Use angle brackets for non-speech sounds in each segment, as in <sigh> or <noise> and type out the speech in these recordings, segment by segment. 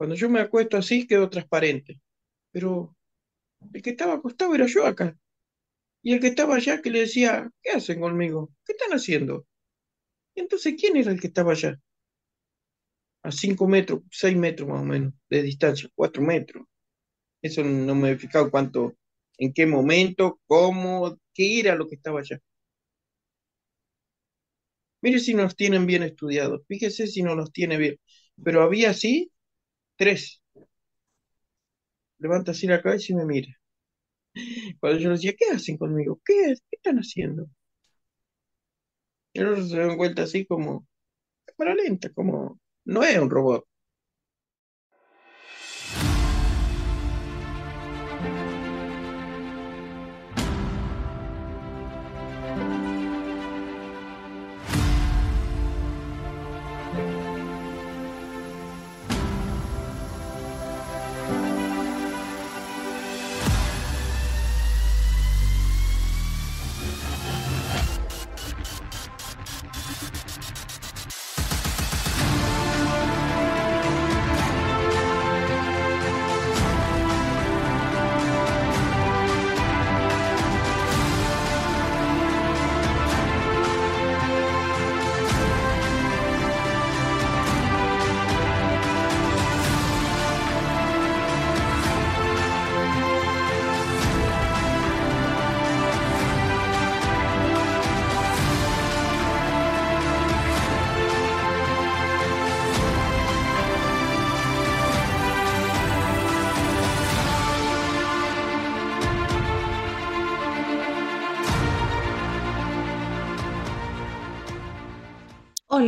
Cuando yo me acuesto así, quedo transparente. Pero el que estaba acostado era yo acá. Y el que estaba allá que le decía, ¿qué hacen conmigo? ¿Qué están haciendo? entonces, ¿quién era el que estaba allá? A cinco metros, seis metros más o menos de distancia, Cuatro metros. Eso no me he fijado cuánto, en qué momento, cómo, qué era lo que estaba allá. Mire si nos tienen bien estudiados, fíjese si no los tiene bien. Pero había así Tres. Levanta así la cabeza y me mira. Cuando yo decía, ¿qué hacen conmigo? ¿Qué, ¿Qué están haciendo? Y se dan cuenta así como, para lenta, como, no es un robot,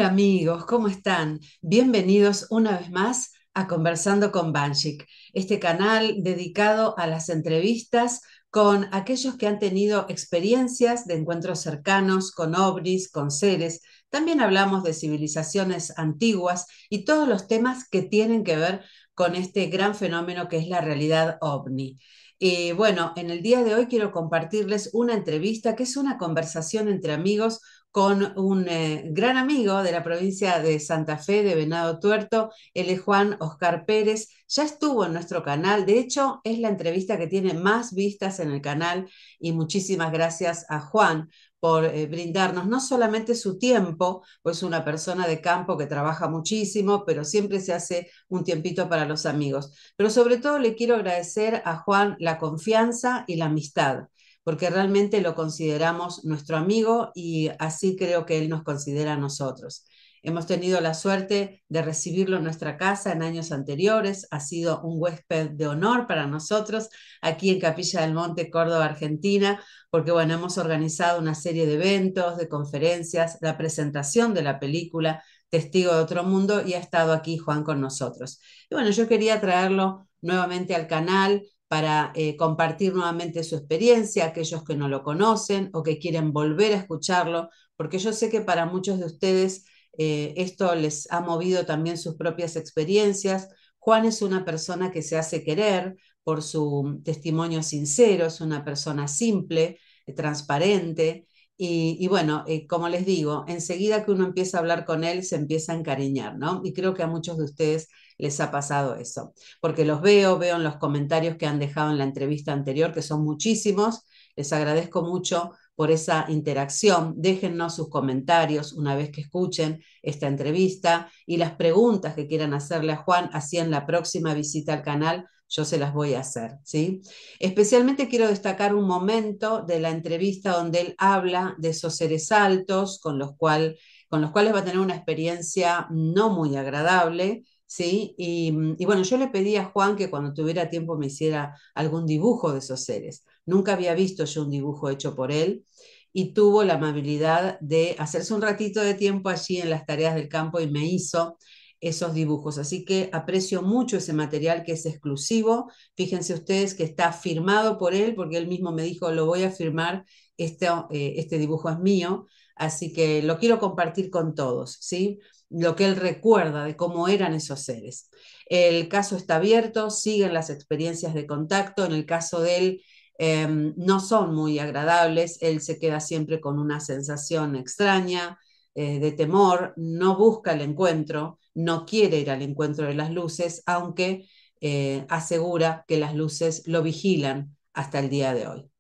amigos, ¿cómo están? Bienvenidos una vez más a Conversando con Banshik, este canal dedicado a las entrevistas con aquellos que han tenido experiencias de encuentros cercanos con ovnis, con seres. También hablamos de civilizaciones antiguas y todos los temas que tienen que ver con este gran fenómeno que es la realidad ovni. Y bueno, en el día de hoy quiero compartirles una entrevista que es una conversación entre amigos con un eh, gran amigo de la provincia de Santa Fe, de Venado Tuerto, él es Juan Oscar Pérez, ya estuvo en nuestro canal, de hecho es la entrevista que tiene más vistas en el canal y muchísimas gracias a Juan por eh, brindarnos no solamente su tiempo, pues una persona de campo que trabaja muchísimo, pero siempre se hace un tiempito para los amigos, pero sobre todo le quiero agradecer a Juan la confianza y la amistad porque realmente lo consideramos nuestro amigo y así creo que él nos considera a nosotros. Hemos tenido la suerte de recibirlo en nuestra casa en años anteriores. Ha sido un huésped de honor para nosotros aquí en Capilla del Monte, Córdoba, Argentina, porque bueno, hemos organizado una serie de eventos, de conferencias, la presentación de la película Testigo de otro mundo y ha estado aquí Juan con nosotros. Y bueno, yo quería traerlo nuevamente al canal para eh, compartir nuevamente su experiencia, aquellos que no lo conocen o que quieren volver a escucharlo, porque yo sé que para muchos de ustedes eh, esto les ha movido también sus propias experiencias. Juan es una persona que se hace querer por su testimonio sincero, es una persona simple, eh, transparente, y, bueno, como les digo, enseguida que uno empieza a hablar con él, se empieza a encariñar, ¿no? Y creo que a muchos de ustedes les ha pasado eso. Porque los veo, veo en los comentarios que han dejado en la entrevista anterior, que son muchísimos. Les agradezco mucho por esa interacción. Déjennos sus comentarios una vez que escuchen esta entrevista y las preguntas que quieran hacerle a Juan, así en la próxima visita al canal yo se las voy a hacer. ¿sí? Especialmente quiero destacar un momento de la entrevista donde él habla de esos seres altos con los cuales va a tener una experiencia no muy agradable ¿sí? Mm, y, bueno, yo le pedí a Juan que cuando tuviera tiempo me hiciera algún dibujo de esos seres. Nunca había visto yo un dibujo hecho por él y tuvo la amabilidad de hacerse un ratito de tiempo allí en las tareas del campo y me hizo esos dibujos. Así que aprecio mucho ese material que es exclusivo. Fíjense ustedes que está firmado por él, porque él mismo me dijo, lo voy a firmar, este, este dibujo es mío. Así que lo quiero compartir con todos, ¿sí? lo que él recuerda de cómo eran esos seres. El caso está abierto, siguen las experiencias de contacto, en el caso de él em, no son muy agradables, él se queda siempre con una sensación extraña, eh, de temor, no busca el encuentro, no quiere ir al encuentro de las luces, aunque eh, asegura que las luces lo vigilan hasta el día de hoy.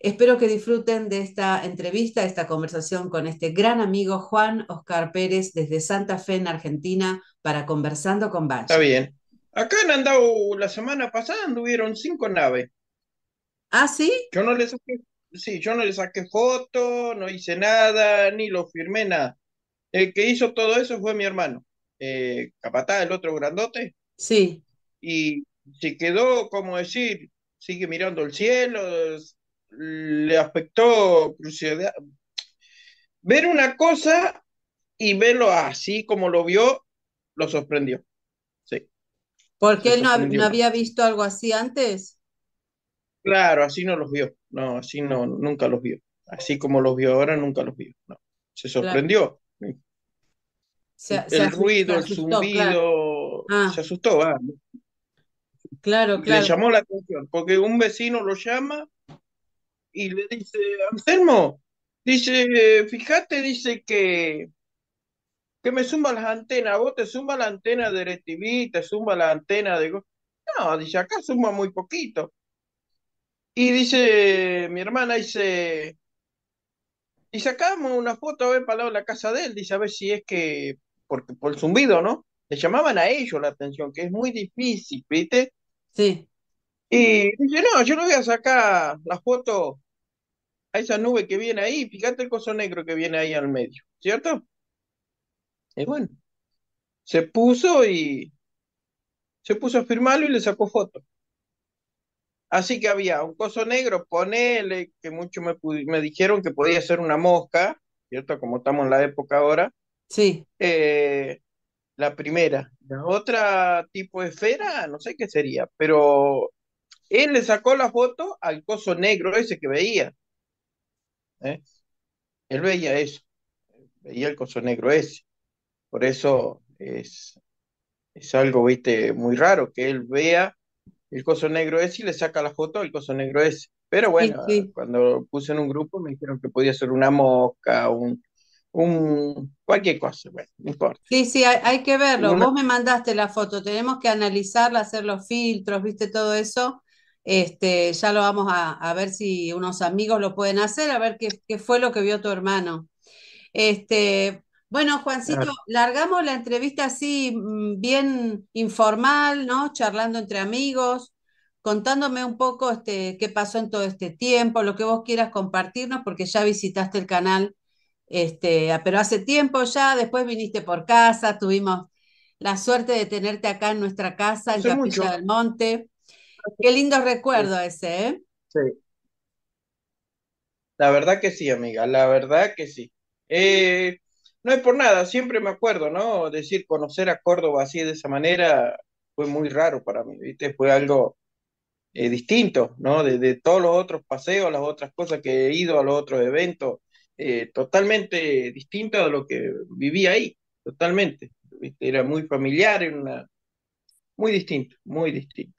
Espero que disfruten de esta entrevista, esta conversación con este gran amigo Juan Oscar Pérez desde Santa Fe en Argentina para Conversando con Valle. Está bien. Acá han andado la semana pasada, anduvieron cinco naves. ¿Ah, sí? Yo no les saqué, sí, yo no les saqué foto, no hice nada, ni lo firmé nada. El que hizo todo eso fue mi hermano, eh, Capatá, el otro grandote. Sí. Y se quedó, como decir, sigue mirando el cielo, le afectó Ver una cosa y verlo así como lo vio, lo sorprendió. Sí. ¿Por qué no, no, había visto algo así antes? Claro, así no los vio. No, así no, nunca los vio. Así como los vio ahora, nunca los vio. Se sorprendió. el ruido, el zumbido, se asustó. claro. Ah. Ah. Le llamó la atención, porque un vecino lo llama y le dice, Anselmo, dice, fíjate, dice que, que me zumba las antenas, vos te zumba la antena de TV? te zumba la antena de... No, dice, acá suma muy poquito. Y dice, mi hermana dice, y sacamos una foto a ver para la casa de él, dice, a ver si es que, porque por el zumbido, ¿no? Le llamaban a ellos la atención, que es muy difícil, ¿viste? Sí. Y dice, no, yo no voy a sacar la foto a esa nube que viene ahí, fíjate el coso negro que viene ahí al medio, ¿cierto? Es bueno, se puso y se puso a firmarlo y le sacó foto. Así que había un coso negro, ponele, que muchos me, me dijeron que podía ser una mosca, ¿cierto? Como estamos en la época ahora. Sí. Eh, la primera. La otra tipo de esfera, no sé qué sería, pero él le sacó la foto al coso negro ese que veía. ¿eh? Él veía eso, veía el coso negro ese. Por eso es, es algo, viste, muy raro que él vea el coso negro ese y le saca la foto del coso negro ese. Pero bueno, cuando puse en un grupo me dijeron que podía ser una mosca, un, un cualquier cosa, bueno, no importa. Sí, sí, hay, que verlo. Vos me mandaste la foto, tenemos que analizarla, hacer los filtros, viste todo eso este, ya lo vamos a, ver si unos amigos lo pueden hacer, a ver qué, fue lo que vio tu hermano. Este, bueno, Juancito, largamos la entrevista así mm, bien informal, ¿no? Charlando entre amigos, contándome un poco este, qué pasó en todo este tiempo, lo que vos quieras compartirnos, porque ya visitaste el canal, este, ah, pero hace tiempo ya, después viniste por casa, tuvimos la suerte de tenerte acá en nuestra casa, en Capilla del Monte. Qué lindo recuerdo ese, ¿eh? Sí. La verdad que sí, amiga, la verdad que sí. Eh, no es por nada, siempre me acuerdo, ¿no? Decir conocer a Córdoba así de esa manera fue muy raro para mí, ¿viste? Fue algo eh, distinto, ¿no? De, todos los otros paseos, las otras cosas que he ido a los otros eventos, eh, totalmente distinto a lo que viví ahí, totalmente. ¿viste? Era muy familiar, muy distinto, muy distinto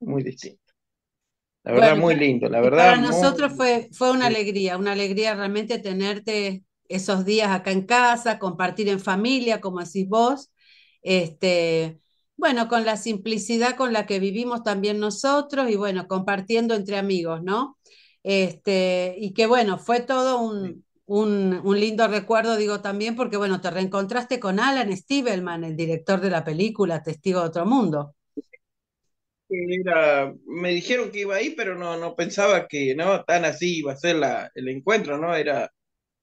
muy distinto. La verdad, muy lindo, la verdad. Para nosotros fue, fue una alegría, una alegría realmente tenerte esos días acá en casa, compartir en familia, como decís vos. Este, bueno, con la simplicidad con la que vivimos también nosotros y bueno, compartiendo entre amigos, ¿no? Este, y que bueno, fue todo un, lindo recuerdo, digo también, porque bueno, te reencontraste con Alan Stivelman, el director de la película Testigo de Otro Mundo me dijeron que iba ahí, pero no, no pensaba que no tan así iba a ser la, el encuentro, ¿no? Era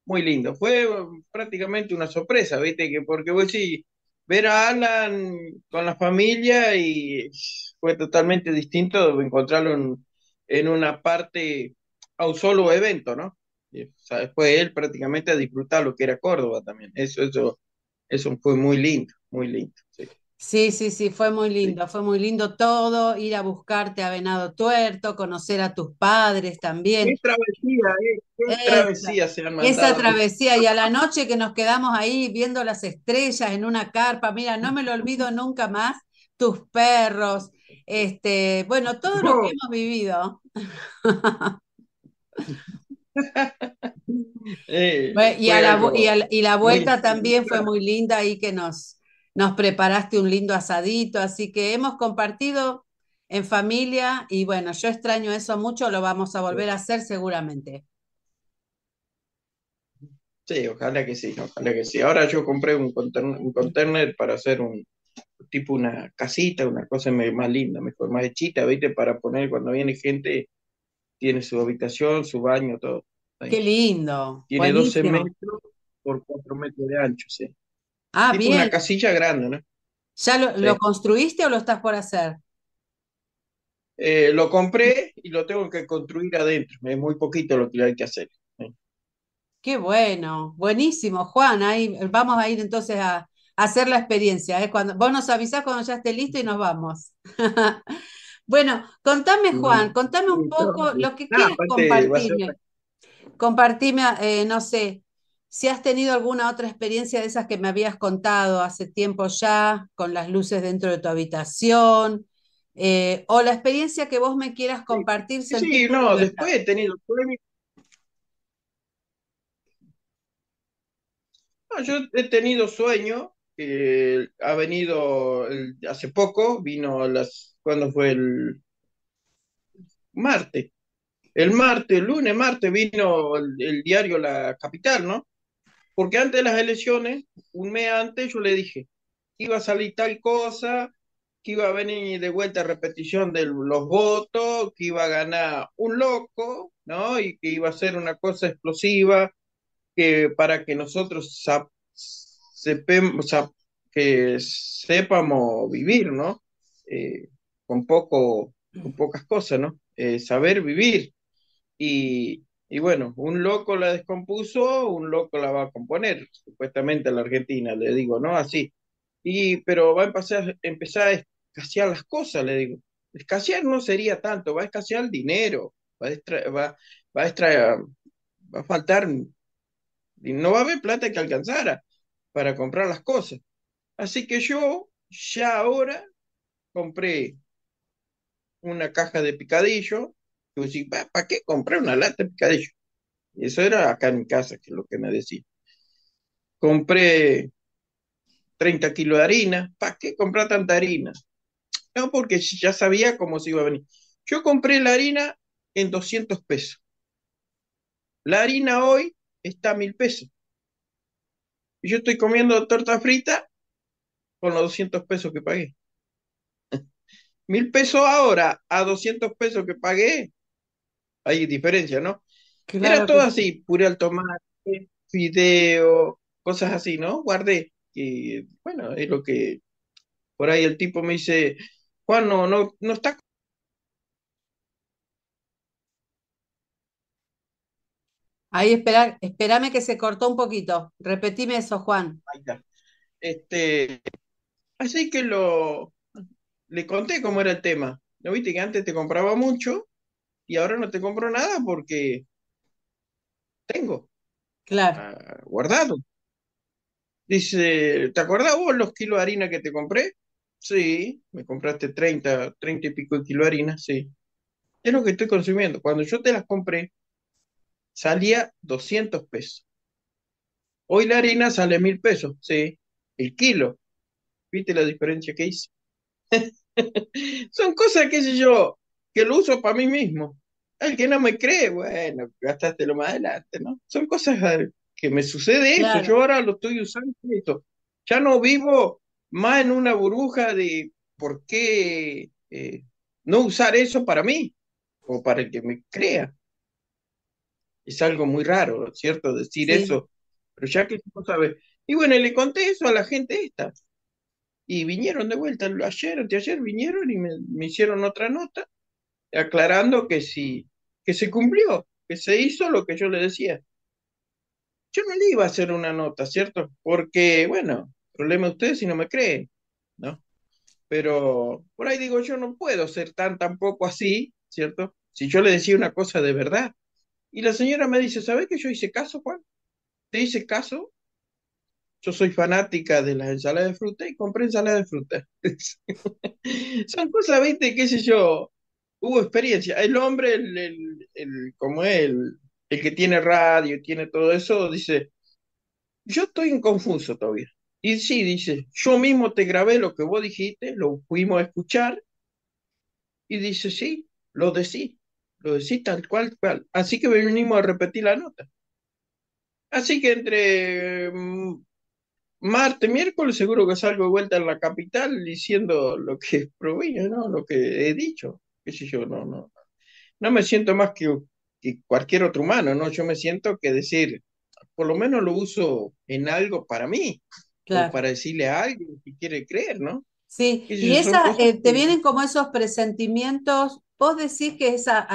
muy lindo. Fue um, prácticamente una sorpresa, ¿viste? Que porque voy sí, ver a Alan con la familia y fue totalmente distinto de encontrarlo en, una parte, a un solo evento, ¿no? fue él prácticamente a disfrutar lo que era Córdoba también. Eso, eso, eso fue muy lindo, muy lindo. Sí, sí, sí, fue muy lindo, fue muy lindo todo, ir a buscarte a Venado Tuerto, conocer a tus padres también. Qué travesía, eh, qué travesía se han Esa travesía, y a la noche que nos quedamos ahí viendo las estrellas en una carpa, mira, no me lo olvido nunca más, tus perros, este, bueno, todo lo que hemos vivido. <laughs> Eh, y, y la vuelta también fue muy linda ahí que nos nos preparaste un lindo asadito, así que hemos compartido en familia y bueno, yo extraño eso mucho, lo vamos a volver a hacer seguramente. Sí, ojalá que sí, ojalá que sí. Ahora yo compré un container, para hacer un tipo una casita, una cosa más linda, mejor, más hechita, ¿viste? Para poner cuando viene gente, tiene su habitación, su baño, todo. Qué lindo. Tiene 12 metros por 4 metros de ancho, sí. Ah, Una casilla grande, ¿no? ¿Ya lo, construiste o lo estás por hacer? Eh, lo compré y lo tengo que construir adentro. Es muy poquito lo que hay que hacer. Qué bueno, buenísimo, Juan. Ahí vamos a ir entonces a, hacer la experiencia. ¿eh? vos nos avisás cuando ya esté listo y nos vamos. <laughs> bueno, contame, Juan, contame un poco lo que ah, quieres compartirme. Compartime, eh, no sé, si has tenido alguna otra experiencia de esas que me habías contado hace tiempo ya, con las luces dentro de tu habitación, eh, o la experiencia que vos me quieras compartir. Sí, no, después he tenido yo he tenido sueño, que ha venido hace poco, vino las, cuando fue el martes, el martes, el lunes, martes vino el diario La Capital, ¿no? Porque antes de las elecciones, un mes antes, yo le dije que iba a salir tal cosa, que iba a venir de vuelta repetición de los votos, que iba a ganar un loco, ¿no? Y que iba a ser una cosa explosiva, que para que nosotros sepamos que sepamos vivir, ¿no? Eh, con, poco, con pocas cosas, ¿no? Eh, saber vivir. Y, y bueno, un loco la descompuso, un loco la va a componer, supuestamente en la Argentina, le digo, ¿no? Así. Y, pero va a empezar, empezar a escasear las cosas, le digo. Escasear no sería tanto, va a escasear el dinero, va a, va, a va a faltar, no va a haber plata que alcanzara para comprar las cosas. Así que yo ya ahora compré una caja de picadillo, yo ¿para qué compré una lata de picadillo? Eso era acá en mi casa, que es lo que me decía. Compré 30 kilos de harina. ¿Para qué comprar tanta harina? No, porque ya sabía cómo se iba a venir. Yo compré la harina en 200 pesos. La harina hoy está a mil pesos. Y yo estoy comiendo torta frita con los 200 pesos que pagué. <laughs> Mil pesos ahora a 200 pesos que pagué hay diferencia, ¿no? Era todo así, puré al tomate, fideo, cosas así, ¿no? Guardé. Y bueno, es lo que por ahí el tipo me dice, Juan, no, no, no está. Ahí esperar, espérame que se cortó un poquito. Repetime eso, Juan. Ahí está. Este, así que lo le conté cómo era el tema. ¿No viste que antes te compraba mucho y ahora no te compro nada porque tengo. Claro. Ah, guardado. Dice, ¿te acordás vos los kilos de harina que te compré? Sí, me compraste 30, 30 y pico de kilo de harina, sí. Es lo que estoy consumiendo. Cuando yo te las compré, salía 200 pesos. Hoy la harina sale mil pesos, sí. El kilo. ¿Viste la diferencia que hice? <laughs> Son cosas, que sé yo, que lo uso para mí mismo. El que no me cree, bueno, lo más adelante, ¿no? Son cosas que me sucede eso. Yo ahora lo estoy usando. Esto. Ya no vivo más en una burbuja de por qué eh, no usar eso para mí o para el que me crea. Es algo muy raro, ¿cierto? Decir eso. Pero ya que uno sabe, Y bueno, le conté eso a la gente esta. Y vinieron de vuelta. Ayer, anteayer vinieron y me hicieron otra nota aclarando que sí, que se cumplió, que se hizo lo que yo le decía. Yo no le iba a hacer una nota, ¿cierto? Porque, bueno, problema de ustedes si no me creen, ¿no? Pero por ahí digo, yo no puedo ser tan tampoco así, ¿cierto? Si yo le decía una cosa de verdad. Y la señora me dice, ¿sabes que yo hice caso, Juan? ¿Te hice caso? Yo soy fanática de las ensaladas de fruta y compré ensaladas de fruta. <laughs> Son cosas, viste, qué sé yo, hubo experiencia. El hombre, el, el, como él, el que tiene radio, tiene todo eso, dice, yo estoy inconfuso todavía. Y sí, dice, yo mismo te grabé lo que vos dijiste, lo fuimos a escuchar, y dice, sí, lo decí, lo decí tal cual, cual. Así que venimos a repetir la nota. Así que entre mm, martes, miércoles, seguro que salgo de vuelta en la capital diciendo lo que <laughs> proviene, ¿no? Lo que he dicho qué sé yo, no, no, no me siento más que, cualquier otro humano, ¿no? Yo me siento que decir, por lo menos lo uso en algo para mí, para decirle a alguien que quiere creer, ¿no? Sí, y, esa eh, te vienen como esos presentimientos, vos decís que es a,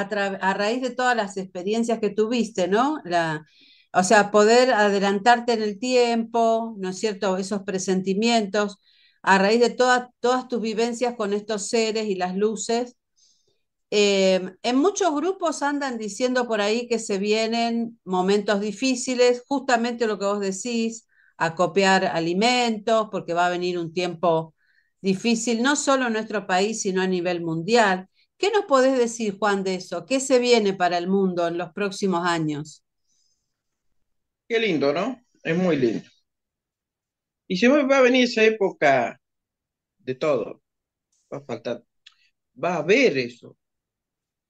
raíz de todas las experiencias que tuviste, ¿no? La, o sea, poder adelantarte en el tiempo, ¿no es cierto? Esos presentimientos, a raíz de todas tus vivencias con estos seres y las luces, Em, en muchos grupos andan diciendo por ahí que se vienen momentos difíciles, justamente lo que vos decís, acopiar alimentos, porque va a venir un tiempo difícil, no solo en nuestro país, sino a nivel mundial. ¿Qué nos podés decir, Juan, de eso? ¿Qué se viene para el mundo en los próximos años? Qué lindo, ¿no? Es muy lindo. Y se va a venir esa época de todo. Va a faltar. Va a haber eso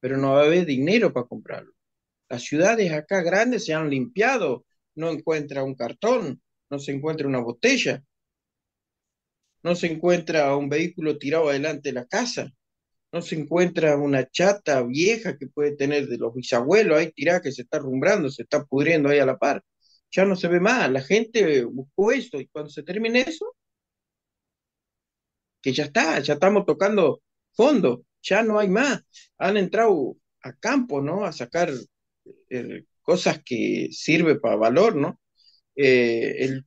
pero no va a haber dinero para comprarlo. Las ciudades acá grandes se han limpiado, no encuentra un cartón, no se encuentra una botella, no se encuentra un vehículo tirado adelante de la casa, no se encuentra una chata vieja que puede tener de los bisabuelos ahí tirada que se está rumbrando, se está pudriendo ahí a la par. Ya no se ve más, la gente buscó eso y cuando se termine eso, que ya está, ya estamos tocando fondo ya no hay más. Han entrado a campo, ¿no? A sacar eh, cosas que sirve para valor, ¿no? Eh,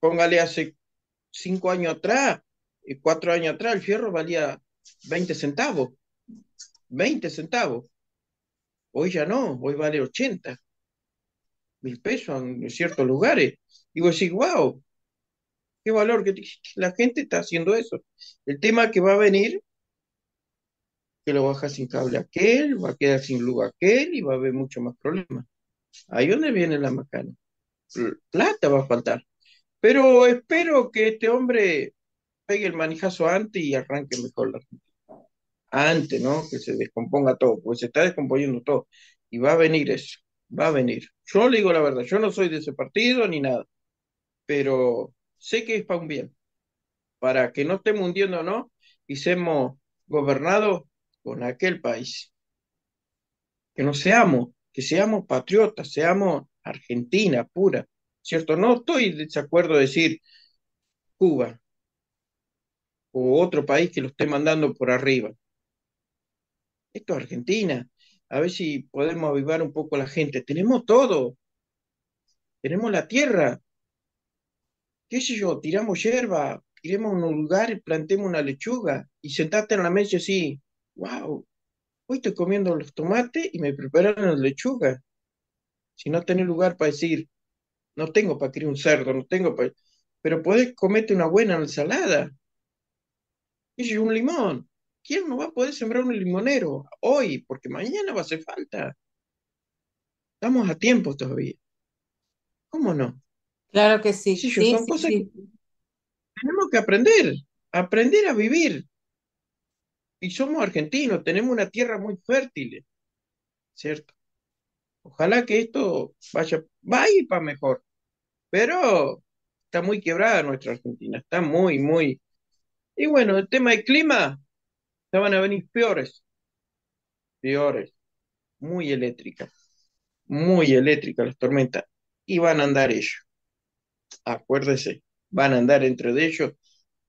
póngale hace cinco años atrás, eh, cuatro años atrás, el fierro valía 20 centavos. 20 centavos. Hoy ya no, hoy vale 80 mil pesos en ciertos lugares. Y vos decís, wow, qué valor que la gente está haciendo eso. El tema que va a venir que lo baja sin cable aquel, va a quedar sin luz aquel y va a haber mucho más problemas. Ahí donde viene la macana. Plata va a faltar. Pero espero que este hombre pegue el manijazo antes y arranque mejor la gente. Antes, ¿no? Que se descomponga todo, porque se está descomponiendo todo. Y va a venir eso, va a venir. Yo le digo la verdad, yo no soy de ese partido ni nada, pero sé que es para un bien, para que no estemos hundiendo, ¿no? Y seamos gobernados con aquel país. Que no seamos, que seamos patriotas, seamos Argentina pura, ¿cierto? No estoy de desacuerdo de decir Cuba o otro país que lo esté mandando por arriba. Esto es Argentina. A ver si podemos avivar un poco la gente. Tenemos todo. Tenemos la tierra. ¿Qué sé yo? Tiramos hierba, iremos un lugar y plantemos una lechuga y sentarte en la mesa así wow, hoy estoy comiendo los tomates y me prepararon las lechugas. Si no tenés lugar para decir, no tengo para criar un cerdo, no tengo para... Pero podés comerte una buena ensalada. Y un limón. ¿Quién no va a poder sembrar un limonero hoy? Porque mañana va a hacer falta. Estamos a tiempo todavía. ¿Cómo no? Claro que sí. sí, sí tenemos que aprender, aprender a vivir, y somos argentinos, tenemos una tierra muy fértil, ¿cierto? Ojalá que esto vaya, vaya para mejor, pero está muy quebrada nuestra Argentina, está muy, muy... Y bueno, el tema del clima, ya van a venir peores, peores, muy eléctricas, muy eléctricas las tormentas, y van a andar ellos, acuérdese, van a andar entre ellos,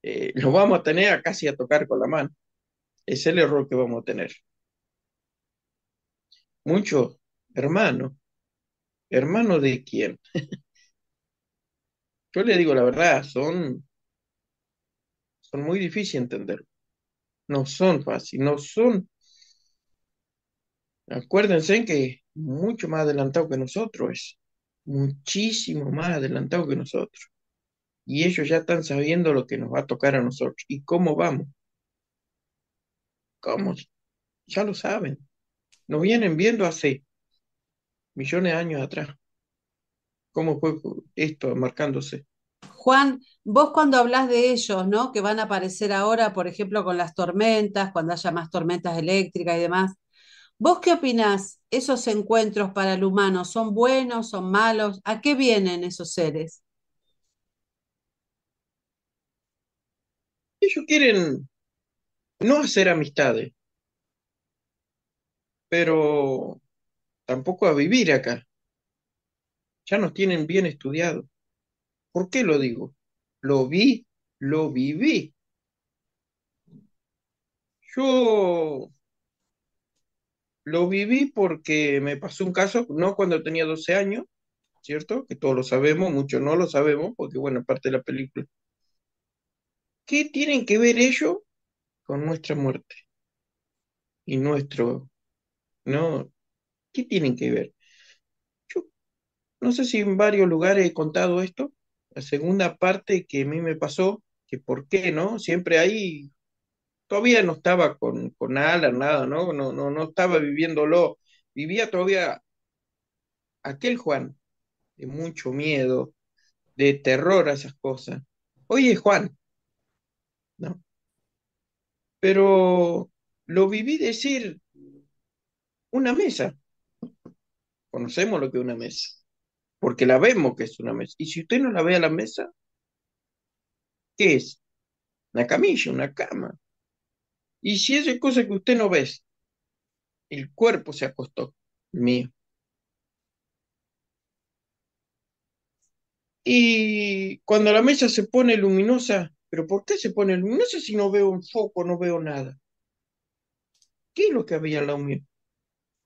eh, los vamos a tener a casi a tocar con la mano. Es el error que vamos a tener. mucho hermano hermano de quién? <laughs> Yo le digo la verdad, son, son muy difíciles de entender. No son fáciles, no son. Acuérdense que mucho más adelantado que nosotros es, muchísimo más adelantado que nosotros. Y ellos ya están sabiendo lo que nos va a tocar a nosotros y cómo vamos vamos mm. ya lo saben. Nos vienen viendo hace millones de años atrás. ¿Cómo fue esto marcándose? Juan, vos cuando hablas de ellos, ¿no? Que van a aparecer ahora, por ejemplo, con las tormentas, cuando haya más tormentas eléctricas y demás. ¿Vos qué opinás? ¿Esos encuentros para el humano son buenos, son malos? ¿A qué vienen esos seres? Ellos quieren no hacer amistades, pero tampoco a vivir acá. Ya nos tienen bien estudiado. ¿Por qué lo digo? Lo vi, lo viví. Yo lo viví porque me pasó un caso, no cuando tenía 12 años, ¿cierto? Que todos lo sabemos, muchos no lo sabemos, porque bueno, parte de la película. ¿Qué tienen que ver ellos con nuestra muerte y nuestro, ¿no? ¿Qué tienen que ver? Yo no sé si en varios lugares he contado esto, la segunda parte que a mí me pasó, que por qué, ¿no? Siempre ahí, todavía no estaba con, con nada, ¿no? No, no, no estaba viviéndolo, vivía todavía aquel Juan de mucho miedo, de terror a esas cosas. oye Juan, ¿no? pero lo viví decir una mesa. Conocemos lo que es una mesa, porque la vemos que es una mesa. Y si usted no la ve a la mesa, ¿qué es? Una camilla, una cama. Y si es es cosa que usted no ve, el cuerpo se acostó, el mío. Y cuando la mesa se pone luminosa, pero ¿por qué se pone? No sé si no veo un foco, no veo nada? ¿Qué es lo que había en la unión?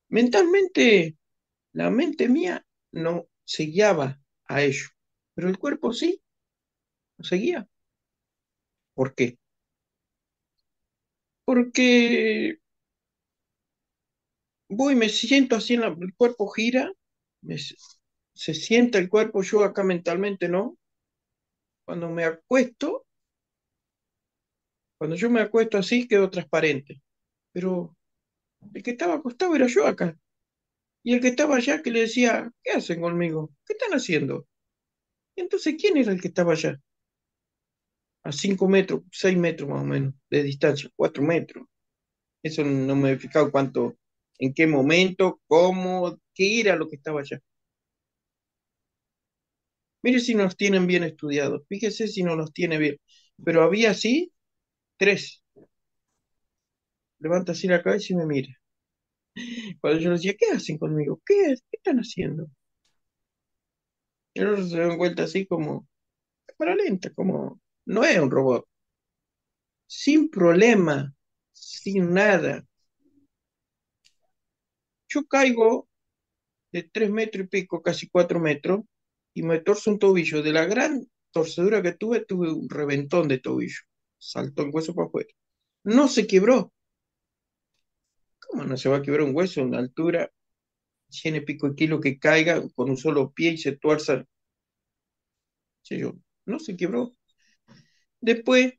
Mentalmente, la mente mía no se a ello, pero el cuerpo sí, no seguía. ¿Por qué? Porque voy, me siento así, en el cuerpo gira, se siente el cuerpo, yo acá mentalmente no. Cuando me acuesto, cuando yo me acuesto así, quedo transparente. Pero el que estaba acostado era yo acá. Y el que estaba allá que le decía, ¿qué hacen conmigo? ¿Qué están haciendo? entonces, ¿quién era el que estaba allá? A cinco metros, seis metros más o menos de distancia, Cuatro metros. Eso no me he fijado cuánto, en qué momento, cómo, qué era lo que estaba allá. Mire si nos tienen bien estudiados, fíjese si no los tiene bien. Pero había así tres. Levanta así la cabeza y me mira. Cuando yo le decía, ¿qué hacen conmigo? ¿Qué, qué están haciendo? ellos se dan cuenta así como, para lenta, como, no es un robot. Sin problema, sin nada. Yo caigo de tres metros y pico, casi cuatro metros, y me torce un tobillo. De la gran torcedura que tuve, tuve un reventón de tobillo saltó un hueso para afuera. No se quebró. ¿Cómo no se va a quebrar un hueso a una altura? Tiene pico de kilo que caiga con un solo pie y se tuerza. no se quebró. Después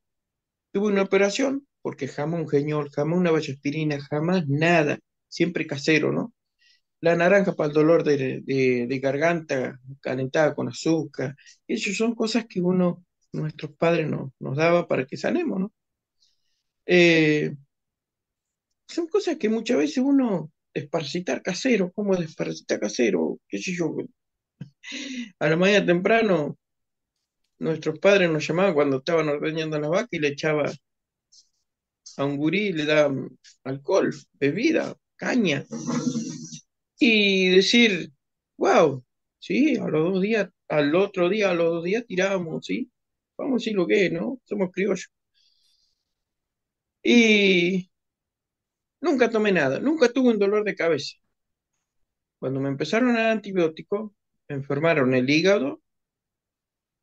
tuve una operación, porque jamás un geñol, jamás una vallaspirina, jamás nada. Siempre casero, ¿no? La naranja para el dolor de, garganta, calentada con azúcar. eso son cosas que uno nuestros padres nos, nos daba para que sanemos, ¿no? Eh, son cosas que muchas veces uno desparcitar casero, ¿cómo desparcitar casero? ¿Qué sé yo? A la mañana temprano, nuestros padres nos llamaban cuando estaban ordeñando la vaca y le echaba a un gurí, le daban alcohol, bebida, caña. Y decir, wow, sí, a los dos días, al otro día, a los dos días tirábamos, ¿sí? vamos a decir lo que ¿no? Somos criollos. Y nunca tomé nada, nunca tuve un dolor de cabeza. Cuando me empezaron a antibiótico, me enfermaron el hígado,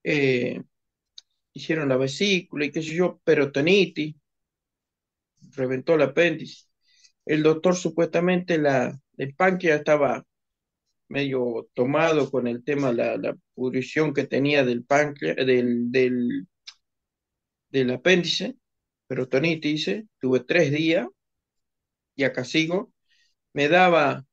eh, hicieron la vesícula y qué sé yo, perotonitis, reventó el apéndice. El doctor supuestamente la, el páncreas estaba medio tomado con el tema, la, la pudrición que tenía del páncreas, del, del, del apéndice, te dice, tuve tres días y acá sigo. Me daba,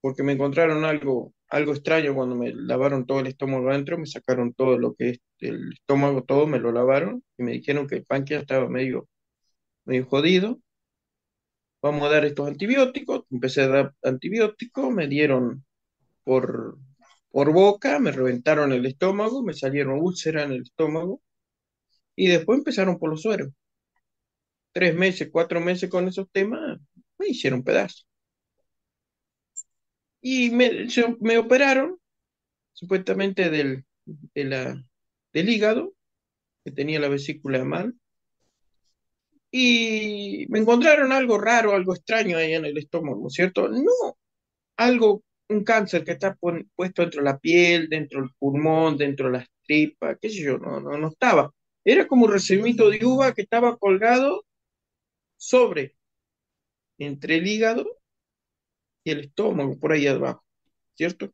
porque me encontraron algo, algo extraño cuando me lavaron todo el estómago adentro, me sacaron todo lo que es el estómago, todo, me lo lavaron y me dijeron que el páncreas estaba medio, medio jodido. Vamos a dar estos antibióticos, empecé a dar antibióticos, me dieron por, por boca, me reventaron el estómago, me salieron úlceras en el estómago y después empezaron por los sueros. Tres meses, cuatro meses con esos temas, me hicieron pedazo Y me, operaron, supuestamente del, de la, del hígado, que tenía la vesícula mal. Y me encontraron algo raro, algo extraño ahí en el estómago, ¿cierto? No, algo un cáncer que está puesto dentro de la piel, dentro del pulmón, dentro de las tripas, qué sé yo, no, no, no estaba. Era como un recibito de uva que estaba colgado sobre, entre el hígado y el estómago, por ahí abajo, ¿cierto?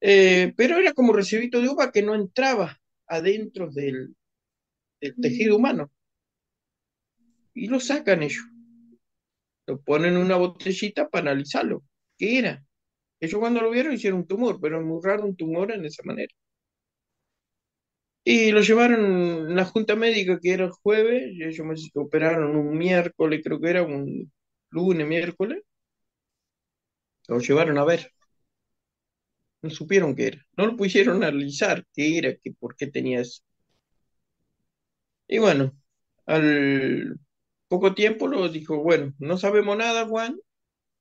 Eh, pero era como un recibito de uva que no entraba adentro del, del mm. tejido humano. Y lo sacan ellos. Lo ponen en una botellita para analizarlo. ¿Qué era? Ellos cuando lo vieron hicieron un tumor, pero muy raro un tumor en esa manera. Y lo llevaron a la junta médica que era el jueves, ellos me operaron un miércoles, creo que era un lunes, miércoles. Lo llevaron a ver. No supieron qué era. No lo pusieron a analizar qué era, qué, por qué tenía eso. Y bueno, al poco tiempo lo dijo, bueno, no sabemos nada, Juan,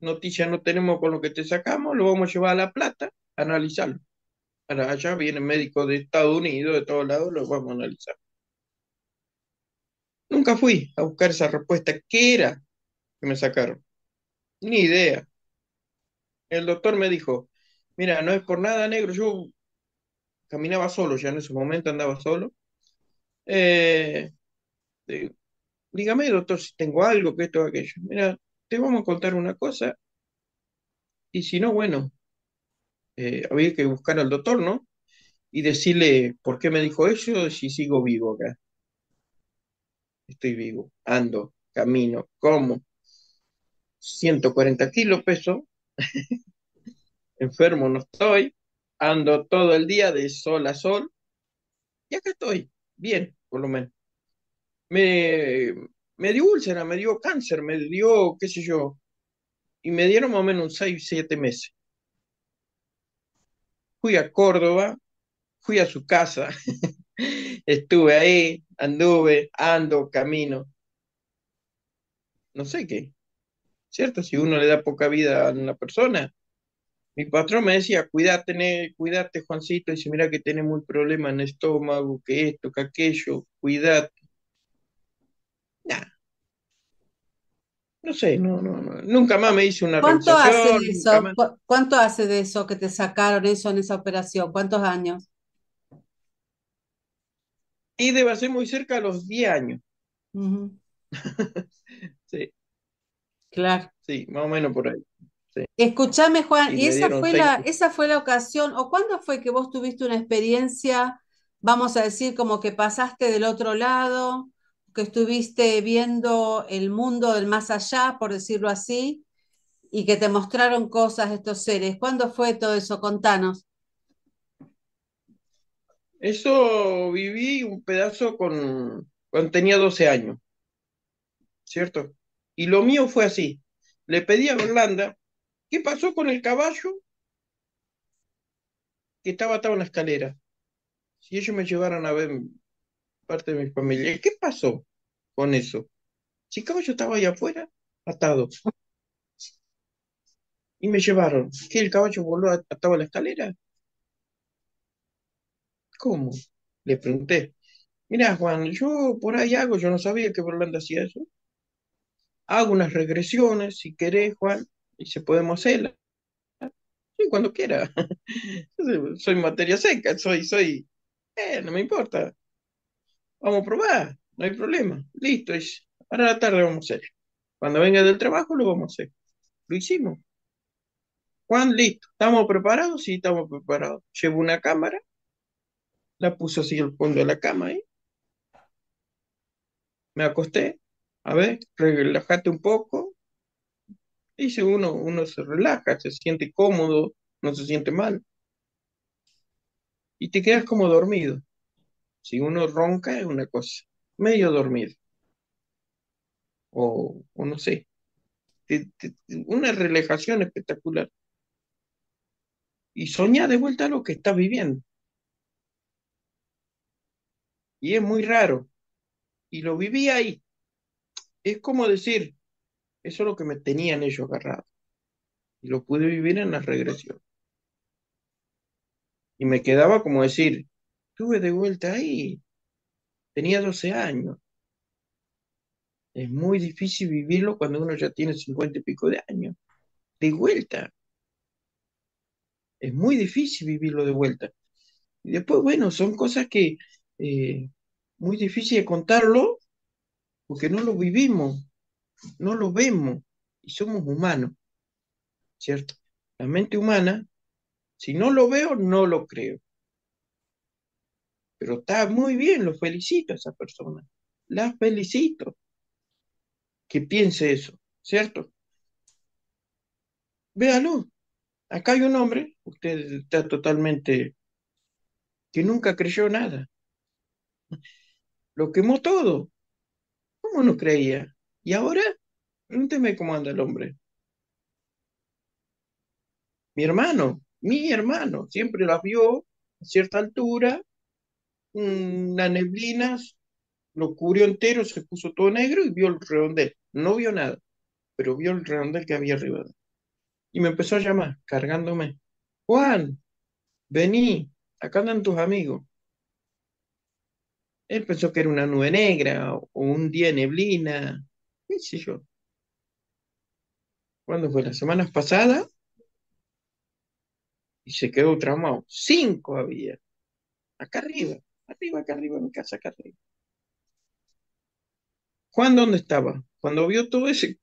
noticias no tenemos con lo que te sacamos, lo vamos a llevar a La Plata, a analizarlo. Para allá vienen médicos de Estados Unidos, de todos lados, lo vamos a analizar. Nunca fui a buscar esa respuesta. ¿Qué era que me sacaron? Ni idea. El doctor me dijo, mira, no es por nada negro, yo caminaba solo, ya en ese momento andaba solo. Eh, dígame, doctor, si tengo algo, que esto, aquello. Mira, te vamos a contar una cosa y si no, bueno, eh, había que buscar al doctor, ¿no? Y decirle por qué me dijo eso si sigo vivo acá. Estoy vivo, ando, camino, como, 140 kilos peso, <laughs> enfermo no estoy, ando todo el día de sol a sol y acá estoy, bien, por lo menos. Me, me dio úlcera, me dio cáncer, me dio, qué sé yo, y me dieron más o menos seis, siete meses. Fui a Córdoba, fui a su casa, <laughs> estuve ahí, anduve, ando, camino. No sé qué. ¿Cierto? Si uno le da poca vida a una persona. Mi patrón me decía, cuídate, cuídate, Juancito. Dice, mira que tiene muy problema en el estómago, que esto, que aquello, cuídate. No sé, no, no, nunca más me hice una ¿Cuánto hace de eso? ¿Cuánto hace de eso que te sacaron eso en esa operación? ¿Cuántos años? Y debe ser muy cerca de los 10 años. <laughs> sí. Claro. Sí, más o menos por ahí. Sí. Escuchame, Juan, y, esa fue, la, esa fue la ocasión, o cuándo fue que vos tuviste una experiencia, vamos a decir, como que pasaste del otro lado? que estuviste viendo el mundo del más allá, por decirlo así, y que te mostraron cosas estos seres. ¿Cuándo fue todo eso? Contanos. Eso viví un pedazo con, cuando tenía 12 años, ¿cierto? Y lo mío fue así. Le pedí a Orlando, ¿qué pasó con el caballo que estaba atado en la escalera? Si ellos me llevaron a ver parte de mi familia. qué pasó con eso? Si caballo estaba allá afuera, atado. Y me llevaron. ¿Qué? ¿El caballo voló atado a la escalera? ¿Cómo? Le pregunté. Mira, Juan, yo por ahí hago, yo no sabía que volando hacía eso. Hago unas regresiones, si querés, Juan, y se podemos hacerlas. Sí, cuando quiera. <laughs> soy materia seca, soy, soy, eh, no me importa. Vamos a probar, no hay problema. Listo, es, ahora la tarde vamos a hacer. Cuando venga del trabajo lo vamos a hacer. Lo hicimos. Juan, listo. ¿Estamos preparados? Sí, estamos preparados. Llevo una cámara. La puse así al fondo de la cama. Me acosté. A ver, relájate un poco. Dice uno, uno se relaja, se siente cómodo, no se siente mal. Y te quedas como dormido. Si uno ronca es una cosa, medio dormido. O, no sé. una relajación espectacular. Y soña de vuelta lo que está viviendo. Y es muy raro. Y lo viví ahí. Es como decir, eso es lo que me tenían ellos agarrado. Y lo pude vivir en la regresión. Y me quedaba como decir, estuve de vuelta ahí. Tenía 12 años. Es muy difícil vivirlo cuando uno ya tiene 50 y pico de años. De vuelta. Es muy difícil vivirlo de vuelta. Y después, bueno, son cosas que eh, muy difícil de contarlo porque no lo vivimos, no lo vemos y somos humanos, ¿cierto? La mente humana, si no lo veo, no lo creo. Pero está muy bien, lo felicito a esa persona. La felicito. Que piense eso, ¿cierto? Véalo. Acá hay un hombre, usted está totalmente, que nunca creyó nada. Lo quemó todo. ¿Cómo no creía? Y ahora, pregúnteme cómo anda el hombre. Mi hermano, mi hermano, siempre la vio a cierta altura, una neblina lo cubrió entero, se puso todo negro y vio el redondel. No vio nada, pero vio el redondel que había arriba. Y me empezó a llamar, cargándome. Juan, vení, acá andan tus amigos. Él pensó que era una nube negra o un día neblina, qué sé yo. cuando fue? ¿Las semanas pasadas? Y se quedó tramado Cinco había, acá arriba. Arriba, acá arriba, mi casa, acá arriba. Juan, ¿dónde estaba? Cuando vio todo ese,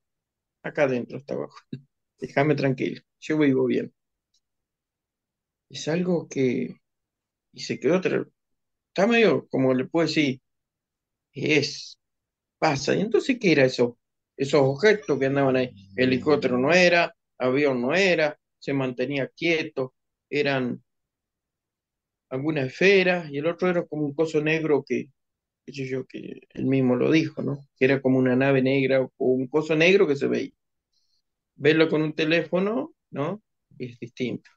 acá adentro estaba Juan. <laughs> Déjame tranquilo, yo vivo bien. Es algo que... Y se quedó... Está medio, como le puedo decir, es, pasa. ¿Y entonces qué era eso? Esos objetos que andaban ahí. Mm. Helicóptero no era, avión no era, se mantenía quieto, eran algunas esferas, y el otro era como un coso negro que, qué sé yo, que él mismo lo dijo, ¿no? Que era como una nave negra o un coso negro que se veía. Verlo con un teléfono, ¿no? Es distinto,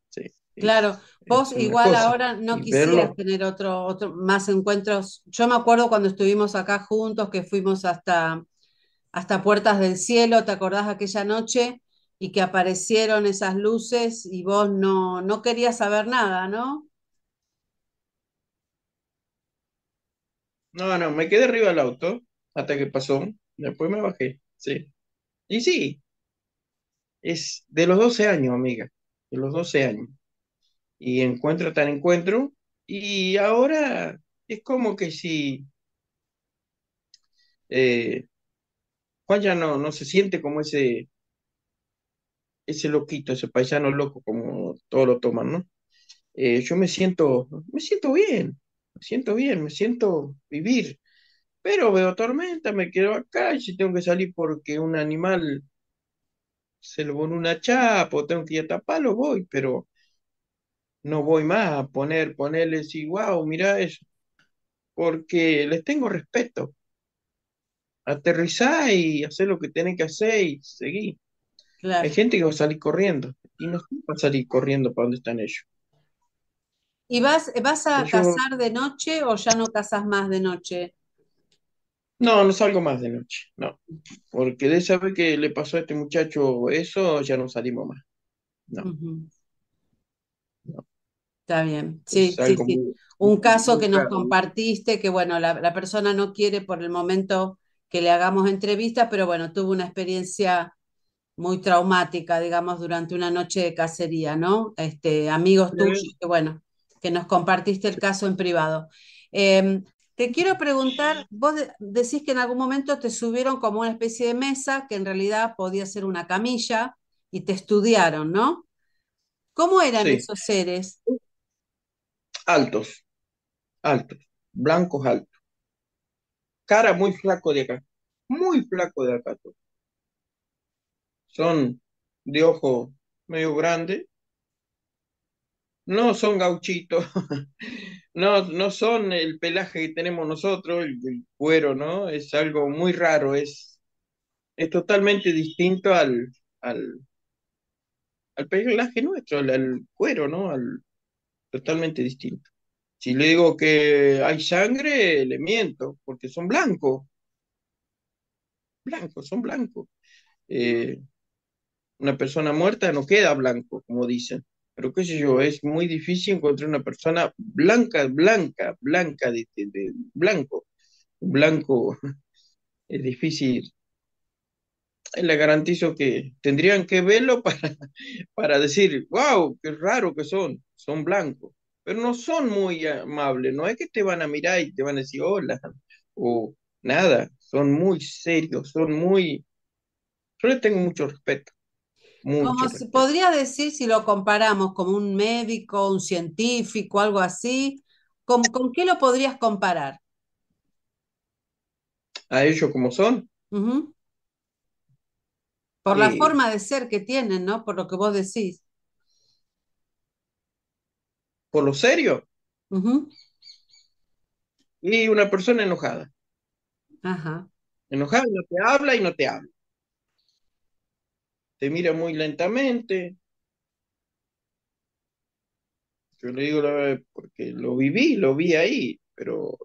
Claro, vos igual ahora no quisieras tener otro, otro, más encuentros. Yo me acuerdo cuando estuvimos acá juntos, que fuimos hasta, hasta Puertas del Cielo, ¿te acordás aquella noche? Y que aparecieron esas luces y vos no, no querías saber nada, ¿no? No, no, me quedé arriba del auto hasta que pasó. Después me bajé, sí. Y sí, es de los 12 años, amiga, de los 12 años. Y encuentro tan encuentro. Y ahora es como que si eh, Juan ya no, no se siente como ese, ese loquito, ese paisano loco, como todos lo toman, ¿no? Eh, yo me siento, me siento bien, me siento bien, me siento vivir, pero veo tormenta, me quedo acá y si tengo que salir porque un animal se lo pone una chapa o tengo que ir a taparlo, voy, pero no voy más a poner, ponerles y wow, mirá eso, porque les tengo respeto. Aterrizá y hacer lo que tienen que hacer y seguí. Hay gente que va a salir corriendo y no va a salir corriendo para donde están ellos. ¿Y vas, vas a casar de noche o ya no casas más de noche? No, no salgo más de noche, no. Porque de esa vez que le pasó a este muchacho eso, ya no salimos más. No. Está bien, sí, sí, sí. Un caso que nos compartiste, que bueno, la, la persona no quiere por el momento que le hagamos entrevistas, pero bueno, tuvo una experiencia muy traumática, digamos, durante una noche de cacería, ¿no? Este, amigos tuyos, que bueno, que nos compartiste el caso en privado. Em, te quiero preguntar, vos decís que en algún momento te subieron como una especie de mesa que en realidad podía ser una camilla y te estudiaron, ¿no? ¿Cómo eran esos seres? Altos, altos, blancos altos. Cara muy flaco de acá, muy flaco de acá. Son de ojo medio grande, no son gauchitos, <laughs> no, no son el pelaje que tenemos nosotros, el, cuero, ¿no? Es algo muy raro, es, es totalmente distinto al, al, al pelaje nuestro, al, cuero, ¿no? Al, totalmente distinto. Si le digo que hay sangre, le miento, porque son blancos. Blancos, son blancos. Eh, una persona muerta no queda blanco, como dicen pero qué sé yo, es muy difícil encontrar una persona blanca, blanca, blanca, de, blanco, blanco, <laughs> es difícil. Le garantizo que tendrían que verlo <laughs> para, para decir, wow, qué raro que son, son blancos, pero no son muy amables, no es que te van a mirar y te van a decir hola o nada, son muy serios, son muy, yo les tengo mucho respeto. ¿Cómo se podría decir, si lo comparamos como un médico, un científico, algo así, ¿con, con qué lo podrías comparar? ¿A ellos como son? Por la eh. forma de ser que tienen, ¿no? Por lo que vos decís. Por lo serio. Y una persona enojada. Ajá. Enojada no te habla y no te habla te mira muy lentamente. Yo le digo la verdad porque lo viví, lo vi ahí, pero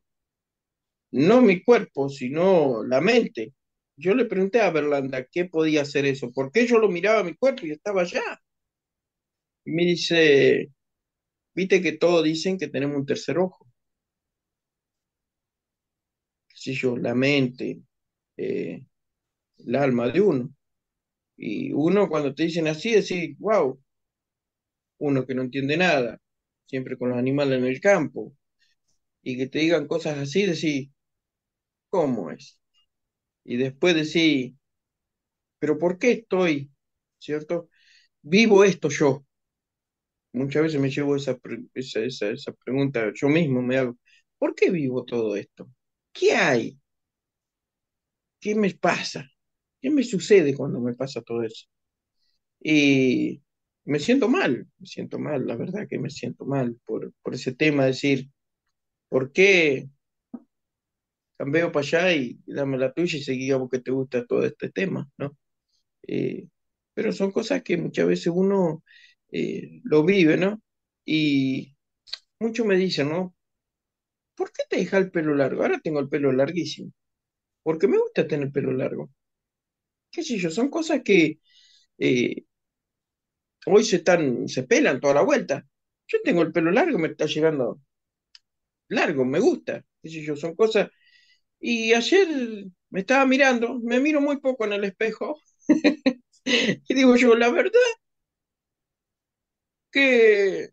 no mi cuerpo, sino la mente. Yo le pregunté a Berlanda qué podía hacer eso, porque yo lo miraba a mi cuerpo y estaba allá. Y me dice, viste que todos dicen que tenemos un tercer ojo. Si yo, la mente, eh, el alma de uno. Y uno cuando te dicen así, decís, wow, uno que no entiende nada, siempre con los animales en el campo, y que te digan cosas así, decís, ¿cómo es? Y después decís, pero ¿por qué estoy, cierto? Vivo esto yo. Muchas veces me llevo esa, esa, esa, esa pregunta, yo mismo me hago, ¿por qué vivo todo esto? ¿Qué hay? ¿Qué me pasa? ¿Qué me sucede cuando me pasa todo eso? Y me siento mal, me siento mal, la verdad que me siento mal por, por ese tema, decir, ¿por qué cambio para allá y dame la tuya y seguí a que te gusta todo este tema, ¿no? Eh, pero son cosas que muchas veces uno eh, lo vive, ¿no? Y muchos me dicen, ¿no? ¿Por qué te deja el pelo largo? Ahora tengo el pelo larguísimo, porque me gusta tener el pelo largo qué sé yo, son cosas que eh, hoy se están, se pelan toda la vuelta. Yo tengo el pelo largo, me está llegando largo, me gusta, qué sé yo, son cosas. Y ayer me estaba mirando, me miro muy poco en el espejo, <laughs> y digo yo, la verdad, que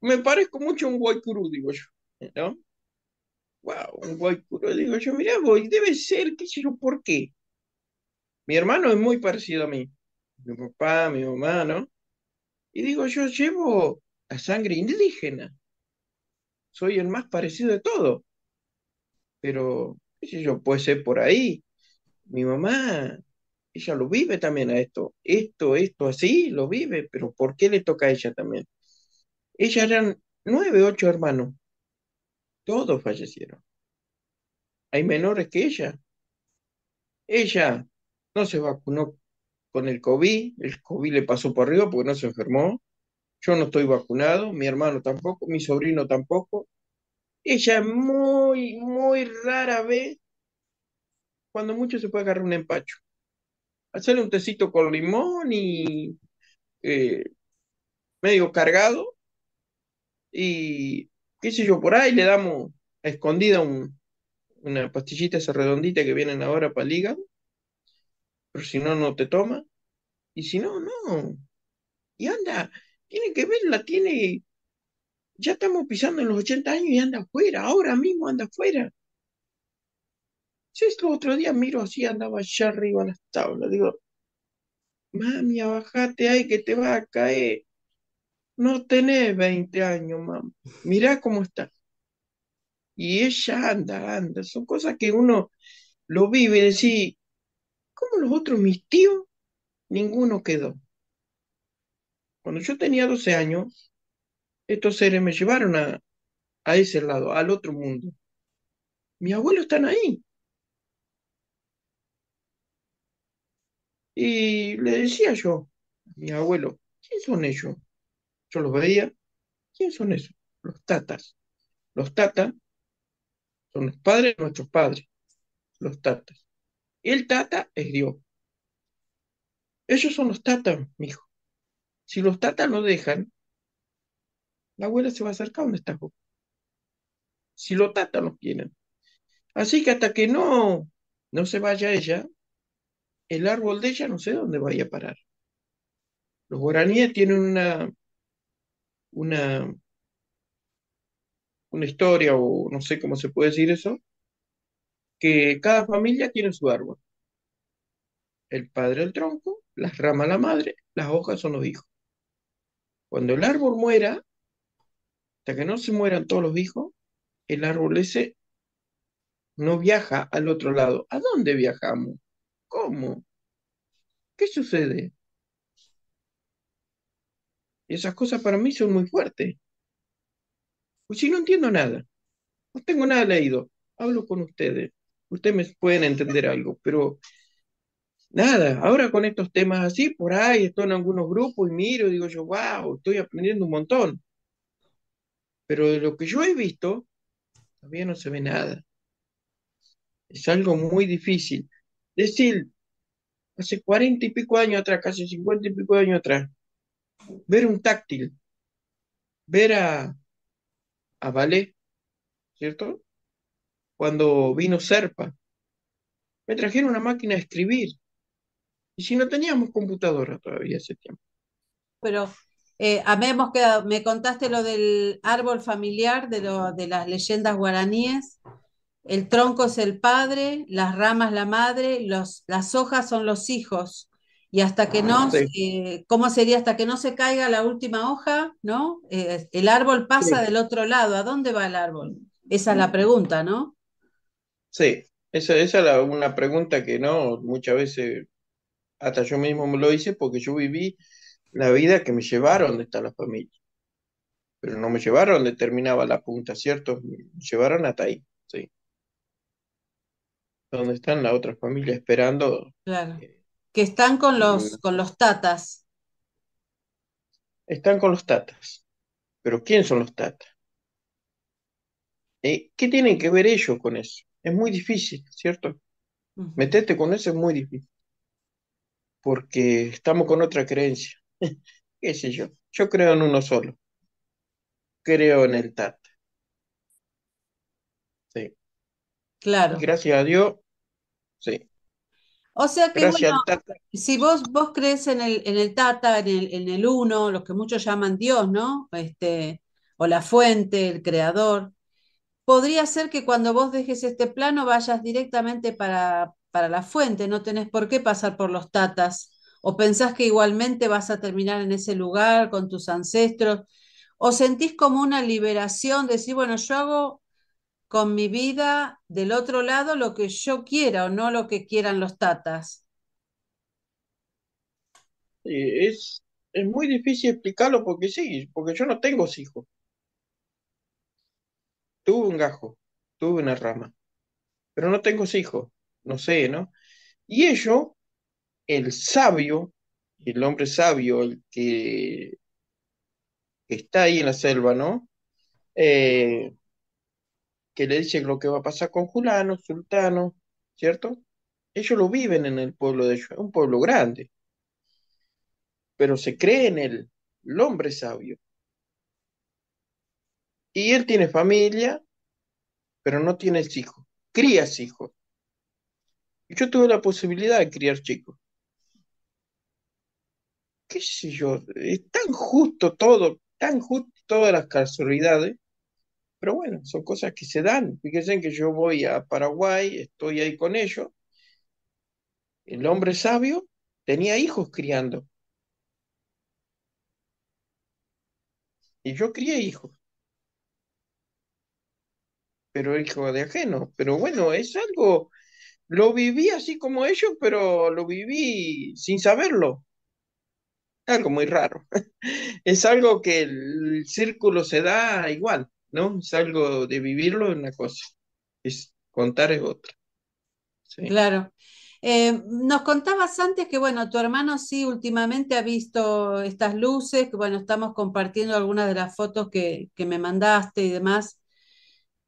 me parezco mucho a un guaycurú, digo yo, ¿no? Wow, un guaycurú, digo yo, mira voy, debe ser, qué sé yo, ¿por qué? Mi hermano es muy parecido a mí, mi papá, mi mamá, ¿no? Y digo, yo llevo la sangre indígena, soy el más parecido de todo, pero, qué sé yo, puede ser por ahí. Mi mamá, ella lo vive también a esto, esto, esto, así, lo vive, pero ¿por qué le toca a ella también? Ella eran nueve, ocho hermanos, todos fallecieron. Hay menores que ella. Ella no se vacunó con el COVID, el COVID le pasó por arriba porque no se enfermó, yo no estoy vacunado, mi hermano tampoco, mi sobrino tampoco. Ella muy, muy rara vez, cuando mucho se puede agarrar un empacho. Hacerle un tecito con limón y eh, medio cargado y qué sé yo, por ahí le damos a escondida una pastillita esa redondita que vienen ahora para el pero si no, no te toma. Y si no, no. Y anda, tiene que verla, tiene. Ya estamos pisando en los 80 años y anda afuera, ahora mismo anda afuera. Si esto otro día miro así, andaba allá arriba las tablas, digo, mami, abajate ahí que te va a caer. No tenés 20 años, mamá. Mirá cómo está. Y ella anda, anda. Son cosas que uno lo vive y decís, como los otros mis tíos, ninguno quedó. Cuando yo tenía 12 años, estos seres me llevaron a, a ese lado, al otro mundo. Mis abuelos están ahí. Y le decía yo a mi abuelo, ¿quién son ellos? Yo los veía, ¿quién son esos? Los tatas. Los tatas son los padres de nuestros padres, los tatas. El tata es Dios. ellos son los tatas, mijo. Si los tatas no dejan, la abuela se va a acercar donde está. vos. Si los tatas no quieren. Así que hasta que no, no se vaya ella, el árbol de ella no sé dónde vaya a parar. Los guaraníes tienen una, una, una historia, o no sé cómo se puede decir eso, que cada familia tiene su árbol. El padre el tronco, las ramas la madre, las hojas son los hijos. Cuando el árbol muera, hasta que no se mueran todos los hijos, el árbol ese no viaja al otro lado. ¿A dónde viajamos? ¿Cómo? ¿Qué sucede? esas cosas para mí son muy fuertes. Pues si no entiendo nada, no tengo nada leído, hablo con ustedes ustedes pueden entender algo, pero nada, ahora con estos temas así, por ahí estoy en algunos grupos y miro, digo yo, wow, estoy aprendiendo un montón. Pero de lo que yo he visto, todavía no se ve nada. Es algo muy difícil. Decir, hace cuarenta y pico años atrás, casi cincuenta y pico años atrás, ver un táctil, ver a, a Vale, ¿cierto? cuando vino Serpa, me trajeron una máquina de escribir. Y si no teníamos computadora todavía ese tiempo. Pero eh, que me contaste lo del árbol familiar, de, lo, de las leyendas guaraníes. El tronco es el padre, las ramas la madre, los, las hojas son los hijos. Y hasta que no, ¿cómo sería? Hasta que no se caiga la última hoja, ¿no? Eh, el árbol pasa del otro lado. ¿A dónde va el árbol? Esa es la mm. pregunta, ¿no? Sí, esa, es una pregunta que no, muchas veces hasta yo mismo me lo hice porque yo viví la vida que me llevaron de estar la familia. Pero no me llevaron donde terminaba la punta, ¿cierto? Me llevaron hasta ahí, sí. Donde están las otras familias esperando. Claro. Eh, que están con los, con los tatas. Están con los tatas. Pero ¿quién son los tatas? Eh, ¿Qué tienen que ver ellos con eso? es muy difícil, ¿cierto? metete Meterte con eso es muy difícil, porque estamos con otra creencia. <laughs> ¿Qué sé yo? Yo creo en uno solo. Creo en el Tata. Sí. Claro. Gracias a Dios. Sí. O sea que si vos, vos crees en el, en el Tata, en el, en el uno, lo que muchos llaman Dios, ¿no? Este, o la fuente, el creador, podría ser que cuando vos dejes este plano vayas directamente para, para la fuente, no tenés por qué pasar por los tatas, o pensás que igualmente vas a terminar en ese lugar con tus ancestros, o sentís como una liberación, de decir, bueno, yo hago con mi vida del otro lado lo que yo quiera o no lo que quieran los tatas. es muy difícil explicarlo porque sí, porque yo no tengo hijos tuve un gajo, tuve una rama, pero no tengo hijos, no sé, ¿no? Y ellos, el sabio, el hombre sabio, el que está ahí en la selva, ¿no? Eh, que le dice lo que va a pasar con Julano, Sultano, ¿cierto? Ellos lo viven en el pueblo de ellos, es un pueblo grande, pero se cree en él, el hombre sabio. Y él tiene familia, pero no tiene hijos. Crías hijos. Yo tuve la posibilidad de criar chicos. ¿Qué sé yo? Es tan justo todo, tan justo todas las casualidades. Pero bueno, son cosas que se dan. Fíjense que yo voy a Paraguay, estoy ahí con ellos. El hombre sabio tenía hijos criando. Y yo crié hijos pero hijo de ajeno. Pero bueno, es algo, lo viví así como ellos, pero lo viví sin saberlo. Algo muy raro. <laughs> es algo que el círculo se da igual, ¿no? Es algo de vivirlo una cosa, es contar es otra. Claro. Eh, nos contabas antes que, bueno, tu hermano sí últimamente ha visto estas luces, que bueno, estamos compartiendo algunas de las fotos que, que me mandaste y demás.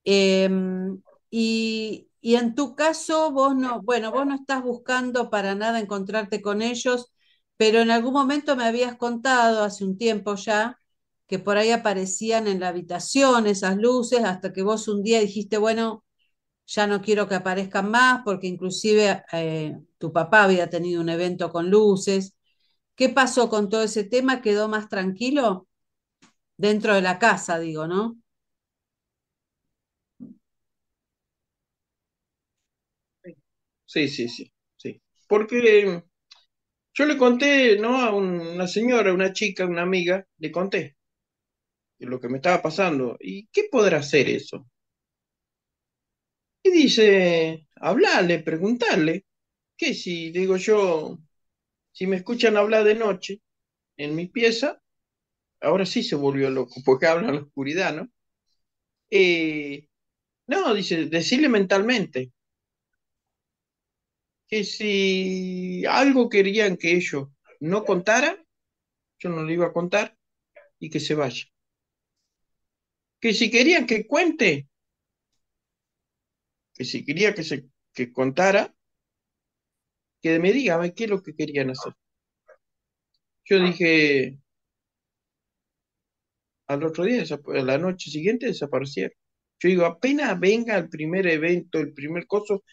Em, y, y, en tu caso, vos no, bueno, vos no estás buscando para nada encontrarte con ellos, pero en algún momento me habías contado hace un tiempo ya que por ahí aparecían en la habitación esas luces hasta que vos un día dijiste, bueno, ya no quiero que aparezcan más porque inclusive eh, tu papá había tenido un evento con luces. ¿Qué pasó con todo ese tema? ¿Quedó más tranquilo? Dentro de la casa, digo, ¿no? sí, sí, sí, sí. Porque mm, yo le conté, ¿no? A una señora, una chica, una amiga, le conté lo que me estaba pasando. ¿Y qué podrá hacer eso? Y dice, hablarle, preguntarle, que si digo yo, si me escuchan hablar de noche en mi pieza, ahora sí se volvió loco, <laughs> porque habla en la oscuridad, ¿no? Eh, no, dice, decirle mentalmente, que si algo querían que ellos no contara yo no lo iba a contar y que se vaya. Que si querían que cuente, que si quería que se que contara, que me diga qué es lo que querían hacer. Yo dije, al otro día, a la noche siguiente desaparecieron. Yo digo, apenas venga el primer evento, el primer coso,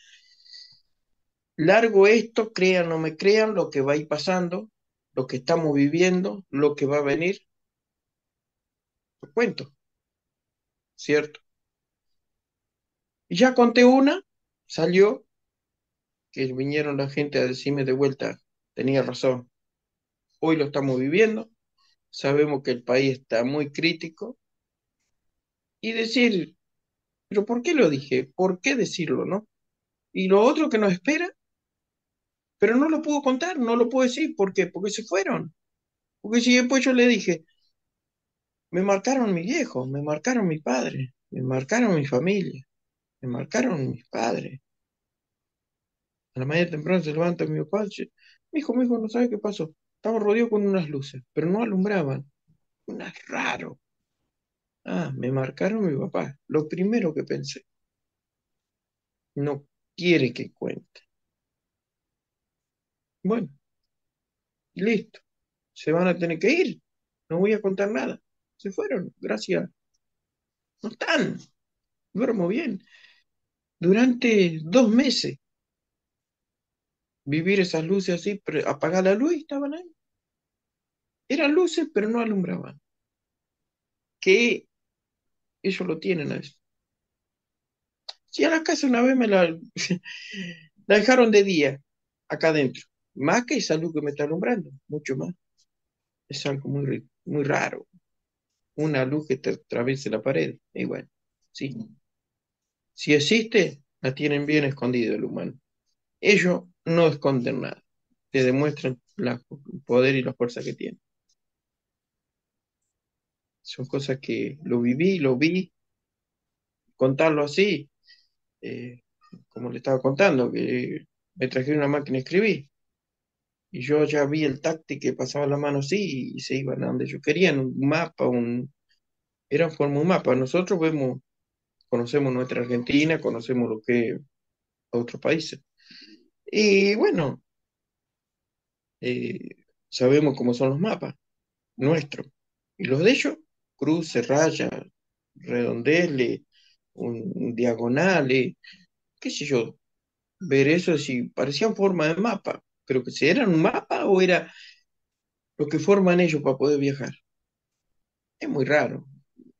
largo esto, crean o me crean, lo que va a ir pasando, lo que estamos viviendo, lo que va a venir. lo cuento. ¿Cierto? ya conté una, salió, que vinieron la gente a decirme de vuelta, tenía razón. Hoy lo estamos viviendo, sabemos que el país está muy crítico. Y decir, pero ¿por qué lo dije? ¿Por qué decirlo, no? Y lo otro que nos espera pero no lo puedo contar, no lo puedo decir, ¿por qué? Porque se fueron. Porque si después yo le dije, me marcaron mi viejo, me marcaron mis padres, me marcaron mi familia, me marcaron mis padres. A la mañana temprano se levanta mi papá, mi hijo, mi hijo, no sabe qué pasó. Estaba rodeado con unas luces, pero no alumbraban. Unas raro. Ah, me marcaron mi papá. Lo primero que pensé. No quiere que cuente. Bueno, listo. Se van a tener que ir. No voy a contar nada. Se fueron, gracias. No están. Duermo bien. Durante dos meses. Vivir esas luces así, apagar la luz estaban ahí. Eran luces, pero no alumbraban. Que ellos lo tienen a eso. Si a la casa una vez me la, <laughs> la dejaron de día, acá adentro. Más que esa luz que me está alumbrando, mucho más. Es algo muy, muy raro. Una luz que te atraviesa la pared. Igual, sí. Si existe, la tienen bien escondido el humano. Ellos no esconden nada. Te demuestran el poder y la fuerza que tienen. Son cosas que lo viví, lo vi. Contarlo así, eh, como le estaba contando, que me trajeron una máquina y escribí y yo ya vi el táctil que pasaba la mano así y se iban a donde yo quería, un mapa, un... eran forma un mapa. Nosotros vemos, conocemos nuestra Argentina, conocemos lo que otros países. Y bueno, eh, sabemos cómo son los mapas nuestros. Y los de ellos, cruces, rayas, redondeles, un, diagonales, qué sé yo. Ver eso si parecían forma de mapa pero que si eran un mapa o era lo que forman ellos para poder viajar. Es muy raro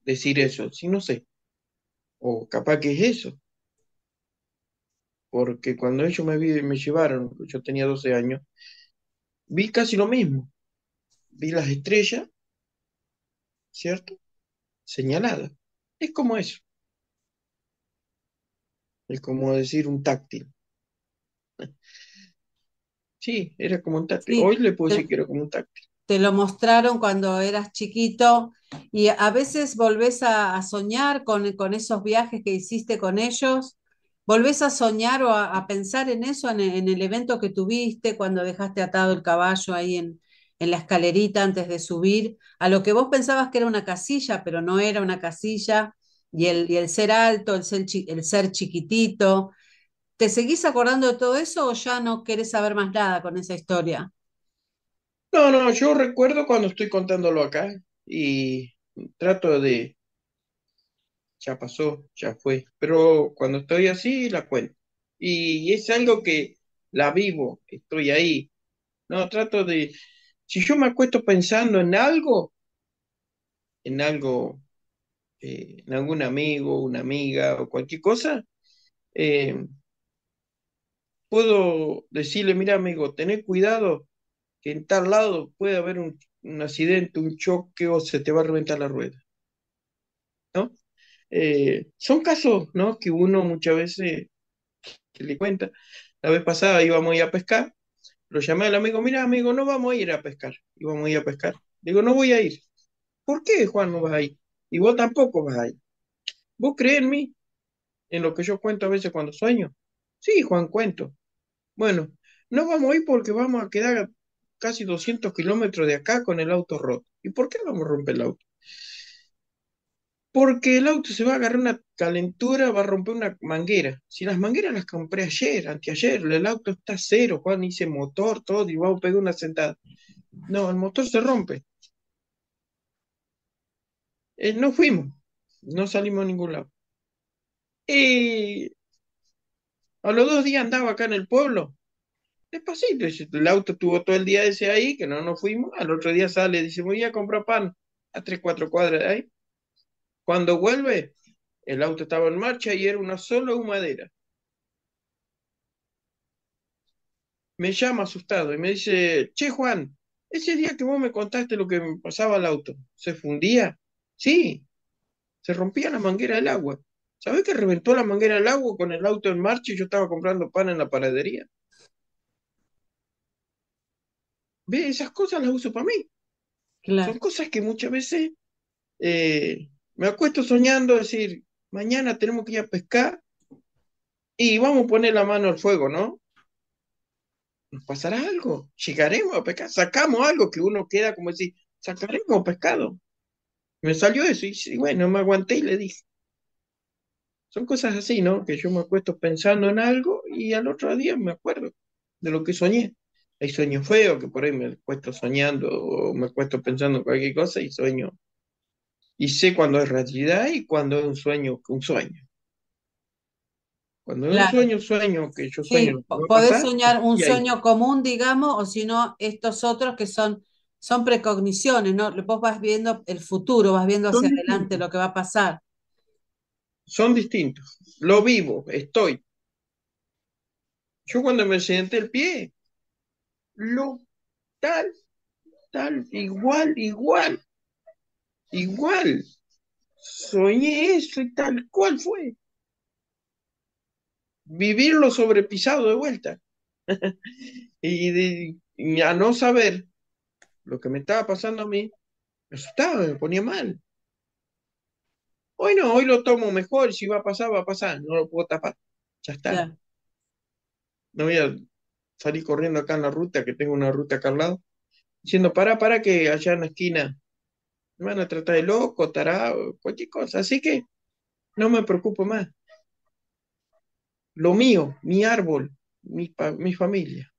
decir eso, si no sé. O capaz que es eso. Porque cuando ellos me, vi, me llevaron, yo tenía 12 años, vi casi lo mismo. Vi las estrellas, ¿cierto? Señaladas. Es como eso. Es como decir un táctil. Sí, era como un táctil. Hoy le puedo te, como un táctil. Te lo mostraron cuando eras chiquito y a veces volvés a, soñar con, con, esos viajes que hiciste con ellos. ¿Volvés a soñar o a, pensar en eso, en, el evento que tuviste cuando dejaste atado el caballo ahí en, en la escalerita antes de subir, a lo que vos pensabas que era una casilla, pero no era una casilla? Y el, el, ser alto, el el ser chiquitito, ¿Te seguís acordando de todo eso o ya no querés saber más nada con esa historia? No, no, yo recuerdo cuando estoy contándolo acá y trato de... Ya pasó, ya fue, pero cuando estoy así la cuento. Y es algo que la vivo, estoy ahí. No, trato de... Si yo me acuesto pensando en algo, en algo, eh, en algún amigo, una amiga o cualquier cosa, eh, puedo decirle, mira amigo, tené cuidado que en tal lado puede haber un, accidente, un choque o se te va a reventar la rueda. ¿No? Eh, son casos, ¿no? Que uno muchas veces le cuenta. La vez pasada íbamos a ir a pescar, lo llamé al amigo, mira amigo, no vamos a ir a pescar, íbamos a ir a pescar. digo, no voy a ir. ¿Por qué, Juan, no vas a ir? Y vos tampoco vas a ir. ¿Vos crees en mí? En lo que yo cuento a veces cuando sueño. Sí, Juan, cuento. Bueno, no vamos a ir porque vamos a quedar casi 200 kilómetros de acá con el auto roto. ¿Y por qué vamos a romper el auto? Porque el auto se va a agarrar una calentura, va a romper una manguera. Si las mangueras las compré ayer, anteayer, el auto está cero, Juan, hice motor, todo, y vamos a pegar una sentada. No, el motor se rompe. Eh, no fuimos, no salimos a ningún lado. Y... Eh, a los dos días andaba acá en el pueblo. Despacito, el auto estuvo todo el día ese ahí, que no nos fuimos. Al otro día sale, dice, voy a comprar pan a tres, cuatro cuadras de ahí. Cuando vuelve, el auto estaba en marcha y era una sola humadera. Me llama asustado y me dice, che Juan, ese día que vos me contaste lo que me pasaba al auto, ¿se fundía? Sí, se rompía la manguera del agua. Sabes que reventó la manguera del agua con el auto en marcha y yo estaba comprando pan en la panadería? Ve, esas cosas las uso para mí. Son cosas que muchas veces eh, me acuesto soñando, decir, mañana tenemos que ir a pescar y vamos a poner la mano al fuego, ¿no? Nos pasará algo, llegaremos a pescar, sacamos algo que uno queda como decir, sacaremos pescado. Me salió eso y bueno, me aguanté y le dije. Son cosas así, ¿no? Que yo me acuesto pensando en algo y al otro día me acuerdo de lo que soñé. Hay sueños feos que por ahí me acuesto soñando o me acuesto pensando en cualquier cosa y sueño. Y sé cuándo es realidad y cuando es un sueño, un sueño. Cuando es un sueño, sueño que yo sueño. Sí, podés soñar un sueño común, digamos, o si no, estos otros que son son precogniciones, ¿no? Vos vas viendo el futuro, vas viendo hacia adelante lo que va a pasar son distintos. Lo vivo, estoy. Yo cuando me senté el pie, lo tal, tal, igual, igual, igual. Soñé eso y tal cual fue. Vivirlo sobrepisado de vuelta. <laughs> y, de, y a no saber lo que me estaba pasando a mí, me asustaba, me ponía mal. Hoy no, hoy lo tomo mejor, si va a pasar, va a pasar, no lo puedo tapar. Ya está. No voy a salir corriendo acá en la ruta, que tengo una ruta acá al lado, diciendo, para, para, que allá en la esquina me van a tratar de loco, tarado, cualquier cosa. Así que no me preocupo más. Lo mío, mi árbol, mi, mi familia.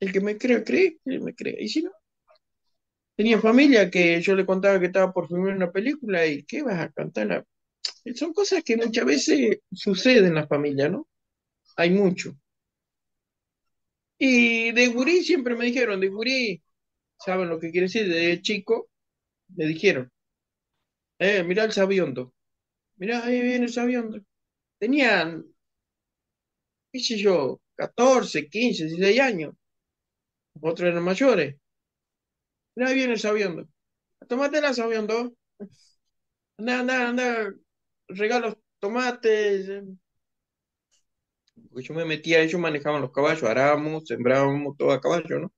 El que me cree, cree, el me cree. Y si no, tenía familia que yo le contaba que estaba por filmar una película y ¿qué vas a cantar? Ah, son cosas que muchas veces suceden en la familia, ¿no? Hay mucho. Y de gurí siempre me dijeron, de gurí, ¿saben lo que quiere decir? De chico, me dijeron, eh, mirá el sabiondo, mirá, ahí viene el sabiondo. Tenían, qué sé yo, 14, 15, 16 años. Otros eran mayores. Mira, viene el tomate la sabiendo Anda, anda, anda. Regalos, tomates. yo me metía, ellos manejaban los caballos, arábamos sembrábamos todo a caballo, ¿no?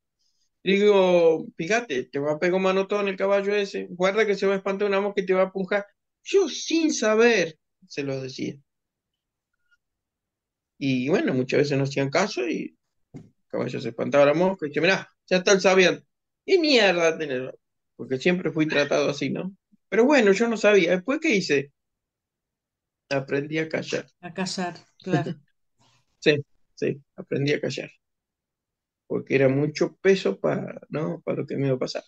digo, fíjate, te va a pegar un en el caballo ese, guarda que se va a espantar una mosca y te va a punjar. Yo sin saber, se lo decía. Y bueno, muchas veces no hacían caso y el caballo se espantaba la mosca y dice, mirá, ya está el sabiendo. ¿Qué mierda tenerlo Porque siempre fui tratado así, ¿no? Pero bueno, yo no sabía. Después, ¿qué hice? Aprendí a callar. A callar, claro. <laughs> sí, sí, aprendí a callar. Porque era mucho peso para, ¿no? para lo que me iba a pasar.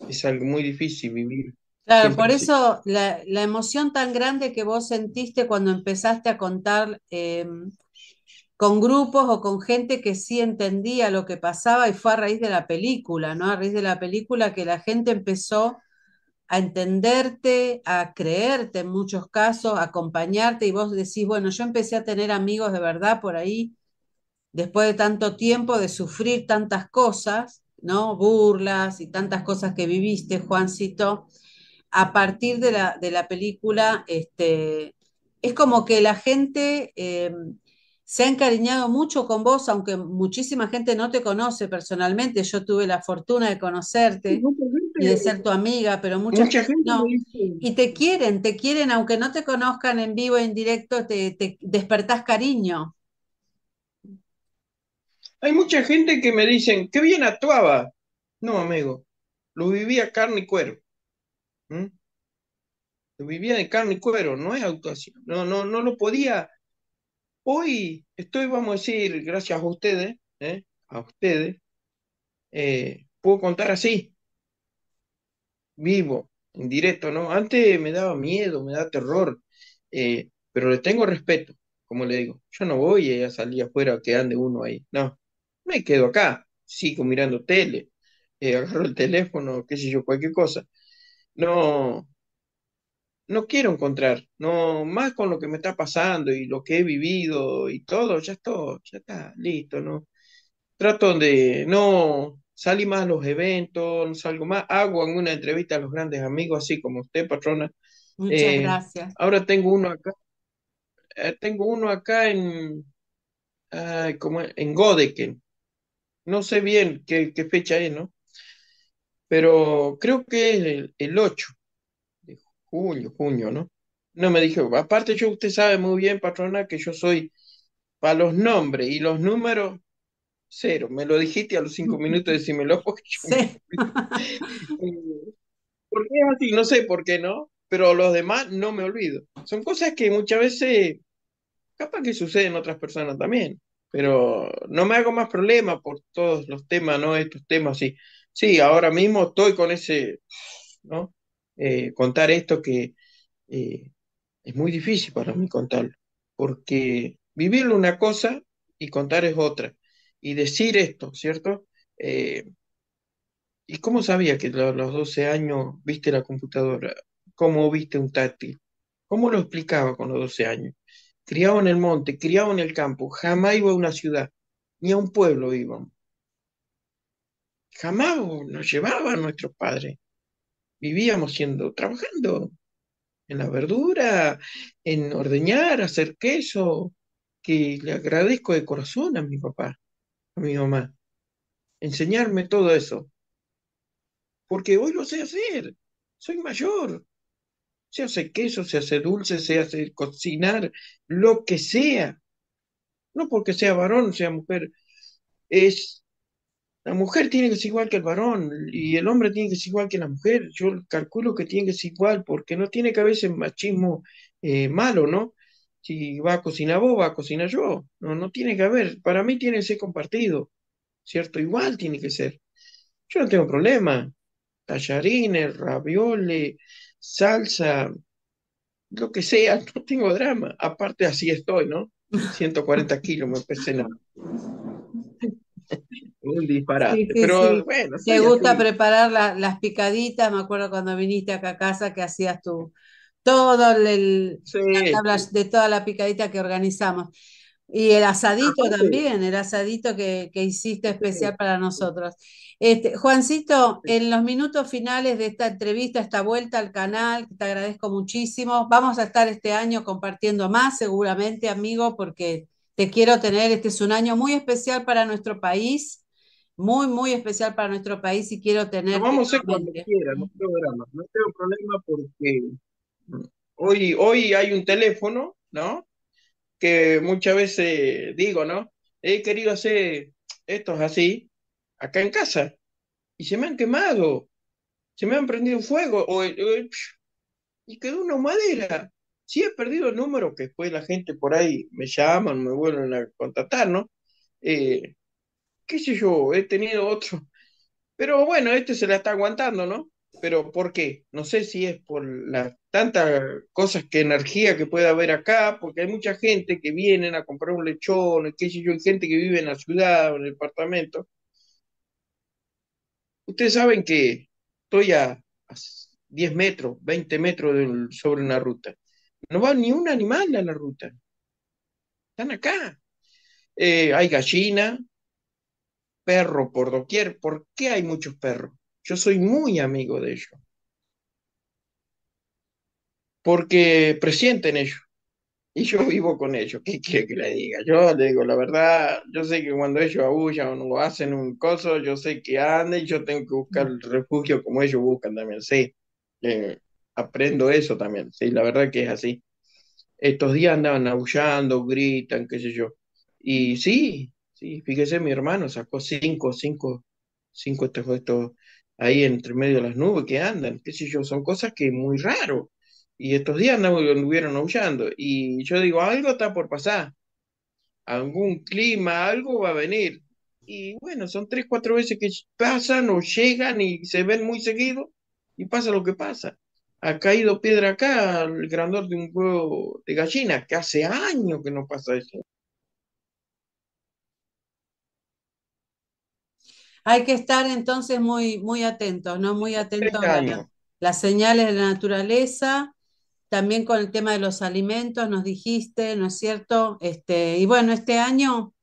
Es algo muy difícil vivir. Claro, por eso la, emoción tan grande que vos sentiste cuando empezaste a contar em, con grupos o con gente que sí entendía lo que pasaba y fue a raíz de la película, ¿no? A raíz de la película que la gente empezó a entenderte, a creerte en muchos casos, a acompañarte y vos decís, bueno, yo empecé a tener amigos de verdad por ahí después de tanto tiempo de sufrir tantas cosas, ¿no? Burlas y tantas cosas que viviste, Juancito, a partir de la, de la película, este, es como que la gente... Em, se ha encariñado mucho con vos, aunque muchísima gente no te conoce personalmente. Yo tuve la fortuna de conocerte y de ser tu amiga, pero mucha, gente, Y te quieren, te quieren, aunque no te conozcan en vivo, en directo, te, despertas despertás cariño. Hay mucha gente que me dicen, qué bien actuaba. No, amigo, lo vivía carne y cuero. ¿Mm? Lo vivía de carne y cuero, no es actuación. No, no, no lo podía Hoy estoy, vamos a decir, gracias a ustedes, ¿eh? a ustedes, eh, puedo contar así, vivo, en directo, ¿no? Antes me daba miedo, me da terror, eh, pero le tengo respeto, como le digo, yo no voy a salir afuera que ande uno ahí, no, me quedo acá, sigo mirando tele, agarro el teléfono, qué sé yo, cualquier cosa. No, no quiero encontrar, no, más con lo que me está pasando y lo que he vivido y todo, ya está, ya está, listo, ¿no? Trato de no salir más a los eventos, no salgo más, hago alguna entrevista a los grandes amigos, así como usted, patrona. Muchas eh, gracias. Ahora tengo uno acá, eh, tengo uno acá en, como en Godeken, no sé bien qué, qué fecha es, ¿no? Pero creo que es el, el 8 Junio, junio, ¿no? No me dijo, aparte yo, usted sabe muy bien, patrona, que yo soy para los nombres y los números, cero. Me lo dijiste a los cinco <laughs> minutos, decímelo porque yo... Sí. <laughs> ¿Por qué es así? No sé por qué no, pero los demás no me olvido. Son cosas que muchas veces, capaz que suceden otras personas también, pero no me hago más problema por todos los temas, ¿no? Estos temas, sí. Sí, ahora mismo estoy con ese, ¿no? Eh, contar esto que eh, es muy difícil para mí contarlo, porque vivir una cosa y contar es otra. Y decir esto, ¿cierto? Eh, ¿Y cómo sabía que a los 12 años viste la computadora? ¿Cómo viste un táctil? ¿Cómo lo explicaba con los 12 años? Criado en el monte, criado en el campo, jamás iba a una ciudad, ni a un pueblo íbamos. Jamás nos llevaban nuestros padres vivíamos siendo, trabajando en la verdura, en ordeñar, hacer queso, que le agradezco de corazón a mi papá, a mi mamá, enseñarme todo eso. Porque hoy lo sé hacer, soy mayor. Se hace queso, se hace dulce, se hace cocinar, lo que sea. No porque sea varón, sea mujer. Es la mujer tiene que ser igual que el varón y el hombre tiene que ser igual que la mujer. Yo calculo que tiene que ser igual porque no tiene que haber machismo eh, malo, ¿no? Si va a cocinar vos, va a cocinar yo. No, no tiene que haber. Para mí tiene que ser compartido, ¿cierto? Igual tiene que ser. Yo no tengo problema. Tallarines, ravioles, salsa, lo que sea, <laughs> no tengo drama. Aparte así estoy, ¿no? 140 kilos me pesé nada un disparate. pero bueno. Te gusta preparar las picaditas. Me acuerdo cuando viniste acá a casa que hacías tú todo el. de toda la picadita que organizamos. Y el asadito ah, también, el asadito que, hiciste especial para nosotros. Este, Juancito, en los minutos finales de esta entrevista, esta vuelta al canal, te agradezco muchísimo. Vamos a estar este año compartiendo más, seguramente, amigo, porque te quiero tener. Este es un año muy especial para nuestro país muy, muy especial para nuestro país y quiero tener... vamos a hacer cuando quiera, no No tengo problema porque hoy, hoy hay un teléfono, ¿no? Que muchas veces digo, ¿no? He querido hacer estos así, acá en casa, y se me han quemado, se me han prendido fuego, eh, eh, y quedó una madera. Sí he perdido el número, que después la gente por ahí me llaman, me vuelven a contactar, ¿no? Eh, qué sé yo, he tenido otro. Pero bueno, este se la está aguantando, ¿no? Pero ¿por qué? No sé si es por las tantas cosas que energía que puede haber acá, porque hay mucha gente que vienen a comprar un lechón, qué sé yo, hay gente que vive en la ciudad o en el departamento. Ustedes saben que estoy a, 10 metros, 20 metros sobre una ruta. No va ni un animal a la ruta. Están acá. Eh, hay gallina, Perro por doquier. ¿Por qué hay muchos perros? Yo soy muy amigo de ellos. Porque presienten ellos. Y yo vivo con ellos. ¿Qué quiere que le diga? Yo le digo la verdad. Yo sé que cuando ellos aullan o hacen un coso, yo sé que andan y yo tengo que buscar el refugio como ellos buscan también. Sí. Eh, aprendo eso también. Sí, la verdad que es así. Estos días andaban aullando, gritan, qué sé yo. Y sí, Sí, fíjese, mi hermano sacó cinco, cinco, cinco estos, estos ahí entre medio de las nubes que andan, qué sé yo, son cosas que muy raro. Y estos días no anduvieron aullando. Y yo digo, algo está por pasar. Algún clima, algo va a venir. Y bueno, son tres, cuatro veces que pasan o llegan y se ven muy seguido y pasa lo que pasa. Ha caído piedra acá, al grandor de un huevo de gallina, que hace años que no pasa eso. hay que estar entonces muy, muy atentos, ¿no? Muy atentos a las señales de la naturaleza, también con el tema de los alimentos, nos dijiste, ¿no es cierto? Este, y bueno, este año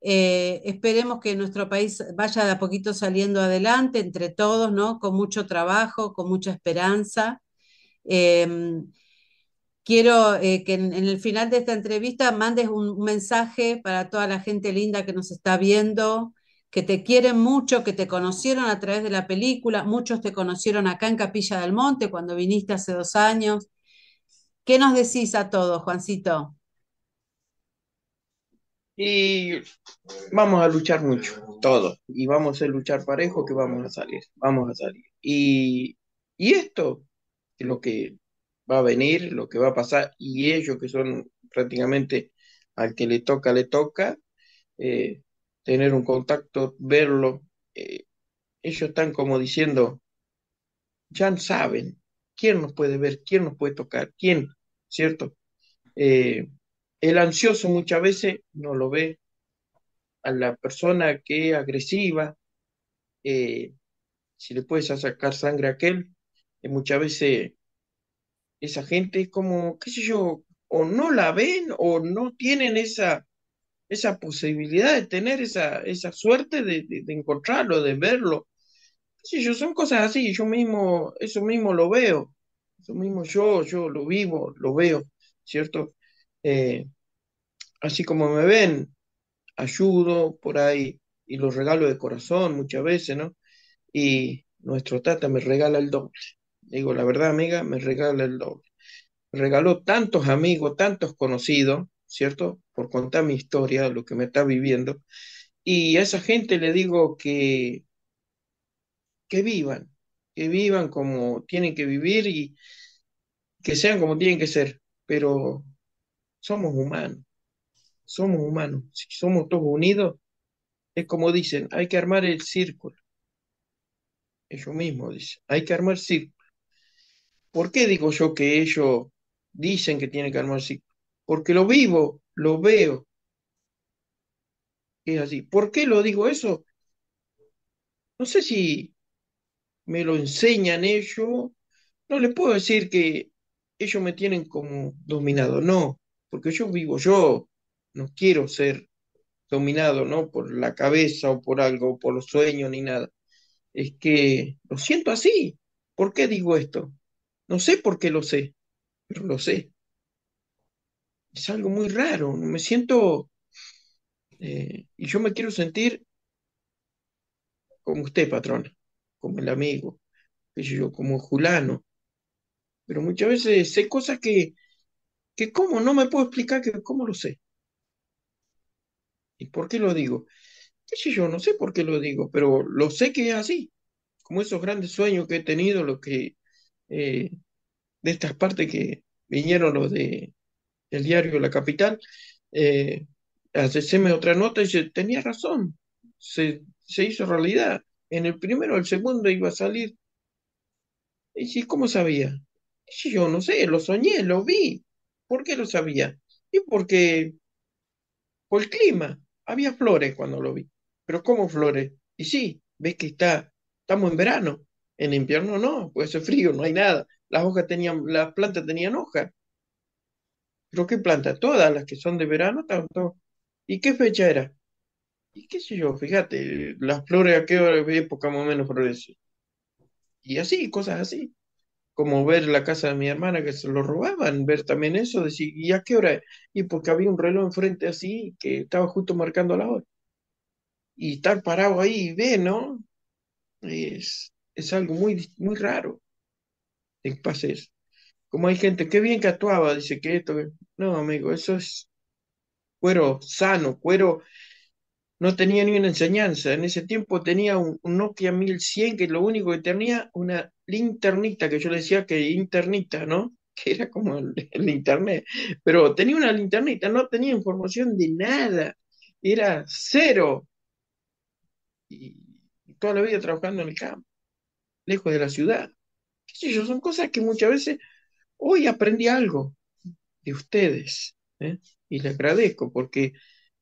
eh, esperemos que nuestro país vaya de a poquito saliendo adelante entre todos, ¿no? Con mucho trabajo, con mucha esperanza. Em, quiero eh, que en, el final de esta entrevista mandes un mensaje para toda la gente linda que nos está viendo, que te quieren mucho, que te conocieron a través de la película, muchos te conocieron acá en Capilla del Monte cuando viniste hace dos años. ¿Qué nos decís a todos, Juancito? Y vamos a luchar mucho, todos, y vamos a luchar parejo que vamos a salir, vamos a salir. Y, esto, lo que va a venir, lo que va a pasar, y ellos que son prácticamente al que le toca, le toca, eh, tener un contacto, verlo. Eh, ellos están como diciendo, ya saben quién nos puede ver, quién nos puede tocar, quién, ¿cierto? Eh, el ansioso muchas veces no lo ve a la persona que es agresiva, eh, si le puedes sacar sangre a aquel, muchas veces esa gente es como, qué sé yo, o no la ven o no tienen esa esa posibilidad de tener esa, esa suerte de, encontrarlo, de verlo. Sí, yo, son cosas así, yo mismo, eso mismo lo veo, eso mismo yo, yo lo vivo, lo veo, ¿cierto? Eh, así como me ven, ayudo por ahí y los regalo de corazón muchas veces, ¿no? Y nuestro tata me regala el doble. Digo, la verdad, amiga, me regala el doble. regaló tantos amigos, tantos conocidos, ¿cierto? Por contar mi historia, lo que me está viviendo. Y a esa gente le digo que, que vivan, que vivan como tienen que vivir y que sean como tienen que ser, pero somos humanos, somos humanos, si somos todos unidos, es como dicen, hay que armar el círculo. Ellos mismos dicen, hay que armar círculo. ¿Por qué digo yo que ellos dicen que tienen que armar círculo? porque lo vivo, lo veo. Es así. ¿Por qué lo digo eso? No sé si me lo enseñan ellos. No les puedo decir que ellos me tienen como dominado, no, porque yo vivo yo. No quiero ser dominado, ¿no? Por la cabeza o por algo, por los sueños ni nada. Es que lo siento así. ¿Por qué digo esto? No sé por qué lo sé, pero lo sé es algo muy raro, no me siento, eh, y yo me quiero sentir como usted, patrón, como el amigo, yo, como Julano, pero muchas veces sé cosas que, que cómo, no me puedo explicar que cómo lo sé. ¿Y por qué lo digo? ¿Qué yo? No sé por qué lo digo, pero lo sé que es así. Como esos grandes sueños que he tenido, los que eh, de estas partes que vinieron los de el diario La Capital, eh, otra nota y tenía razón, se, hizo realidad. En el primero el segundo iba a salir. Y dice, ¿cómo sabía? Y yo no sé, lo soñé, lo vi. ¿Por qué lo sabía? Y porque por el clima, había flores cuando lo vi. Pero ¿cómo flores? Y sí, ves que está, estamos en verano. En invierno no, pues ser frío, no hay nada. Las hojas tenían, las plantas tenían hojas creo que planta todas las que son de verano, tanto. ¿Y qué fecha era? Y qué sé yo, fíjate, las flores a qué hora, época más o menos Y así, cosas así. Como ver la casa de mi hermana que se lo robaban, ver también eso, decir, ¿y a qué hora? Y porque había un reloj enfrente así que estaba justo marcando la hora. Y estar parado ahí y ver, ¿no? Es, algo muy, muy raro que pase eso. Como hay gente, qué bien que actuaba, dice que esto. No, amigo, eso es cuero sano, cuero. No tenía ni una enseñanza. En ese tiempo tenía un, Nokia 1100 que lo único que tenía una linternita, que yo le decía que internita, ¿no? <laughs> Que era como el, internet. Pero tenía una linternita, no tenía información de nada. Era cero. Y, toda la vida trabajando en el campo, lejos de la ciudad. Son cosas que muchas veces hoy aprendí algo de ustedes ¿eh? y le agradezco porque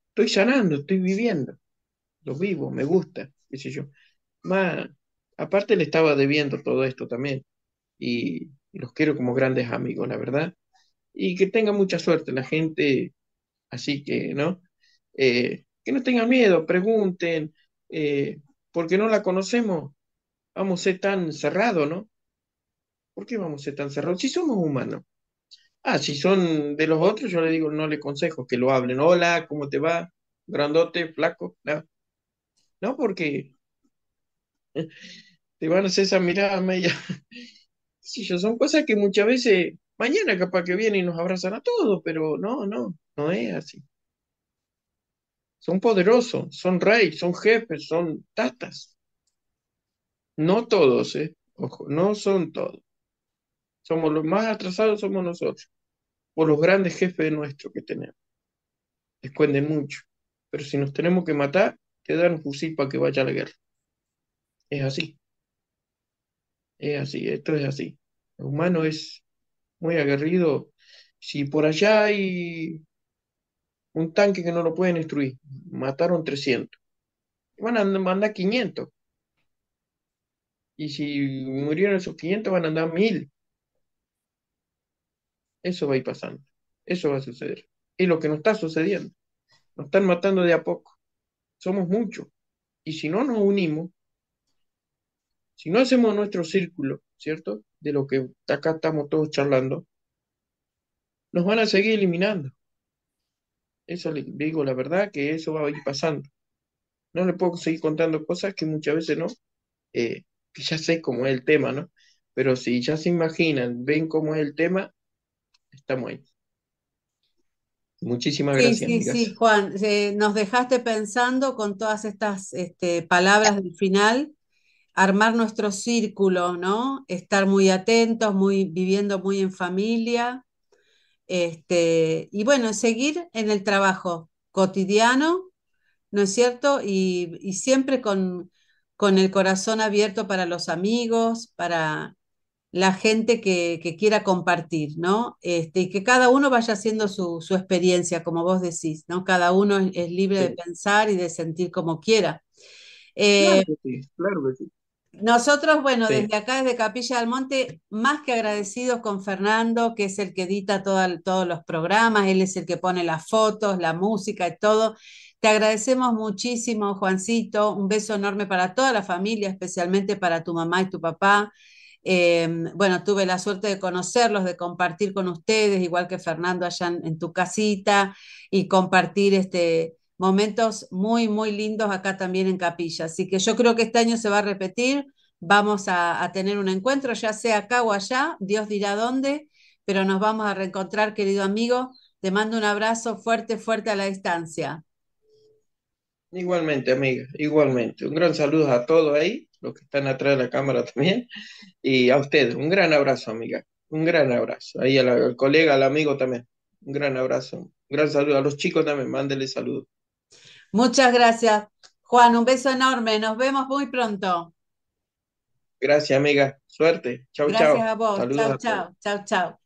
estoy sanando, estoy viviendo, lo vivo, me gusta, qué sé yo. Más, aparte le estaba debiendo todo esto también y los quiero como grandes amigos, la verdad. Y que tenga mucha suerte la gente, así que, ¿no? Eh, que no tengan miedo, pregunten, eh, porque no la conocemos, vamos a ser tan cerrado, ¿no? ¿Por qué vamos a ser tan cerrados? Si somos humanos. Ah, si son de los otros, yo le digo, no le consejo que lo hablen. Hola, ¿cómo te va? Grandote, flaco. No, no porque eh, te van a hacer esa mirada media. Si <laughs> yo, son cosas que muchas veces, mañana capaz que vienen y nos abrazan a todos, pero no, no, no es así. Son poderosos, son reyes, son jefes, son tatas. No todos, ¿eh? Ojo, no son todos. Somos los más atrasados, somos nosotros, por los grandes jefes nuestros que tenemos. Esconden mucho, pero si nos tenemos que matar, te dan un fusil para que vaya a la guerra. Es así. Es así, esto es así. El humano es muy aguerrido. Si por allá hay un tanque que no lo pueden destruir, mataron 300. Van a mandar 500. Y si murieron esos 500, van a andar 1000. Eso va a ir pasando. Eso va a suceder. Es lo que nos está sucediendo. Nos están matando de a poco. Somos muchos. Y si no nos unimos, si no hacemos nuestro círculo, ¿cierto? De lo que acá estamos todos charlando, nos van a seguir eliminando. Eso les digo la verdad, que eso va a ir pasando. No le puedo seguir contando cosas que muchas veces no, eh, que ya sé cómo es el tema, ¿no? Pero si ya se imaginan, ven cómo es el tema, estamos ahí. Muchísimas gracias. Sí, sí, Juan, eh, nos dejaste pensando con todas estas este, palabras del final, armar nuestro círculo, ¿no? Estar muy atentos, muy, viviendo muy en familia, este, y bueno, seguir en el trabajo cotidiano, ¿no es cierto? Y, siempre con, con el corazón abierto para los amigos, para la gente que, quiera compartir, ¿no? Este, y que cada uno vaya haciendo su, su, experiencia, como vos decís, ¿no? Cada uno es, libre de pensar y de sentir como quiera. Eh, claro sí, claro sí. Nosotros, bueno, desde acá, desde Capilla del Monte, más que agradecidos con Fernando, que es el que edita todos los programas, él es el que pone las fotos, la música y todo. Te agradecemos muchísimo, Juancito. Un beso enorme para toda la familia, especialmente para tu mamá y tu papá. Em, bueno, tuve la suerte de conocerlos, de compartir con ustedes, igual que Fernando allá en, tu casita, y compartir este, momentos muy, muy lindos acá también en Capilla. Así que yo creo que este año se va a repetir, vamos a, a tener un encuentro, ya sea acá o allá, Dios dirá dónde, pero nos vamos a reencontrar, querido amigo. Te mando un abrazo fuerte, fuerte a la distancia. Igualmente, amiga, igualmente. Un gran saludo a todos ahí los que están atrás de la cámara <laughs> también, y a ustedes, un gran abrazo, amiga, un gran abrazo, ahí al, colega, al amigo también, un gran abrazo, un gran saludo, a los chicos también, mándele saludos. Muchas gracias, Juan, un beso enorme, nos vemos muy pronto. Gracias, amiga, suerte, chau, chau. Gracias a vos, chau, chau, chau, chau.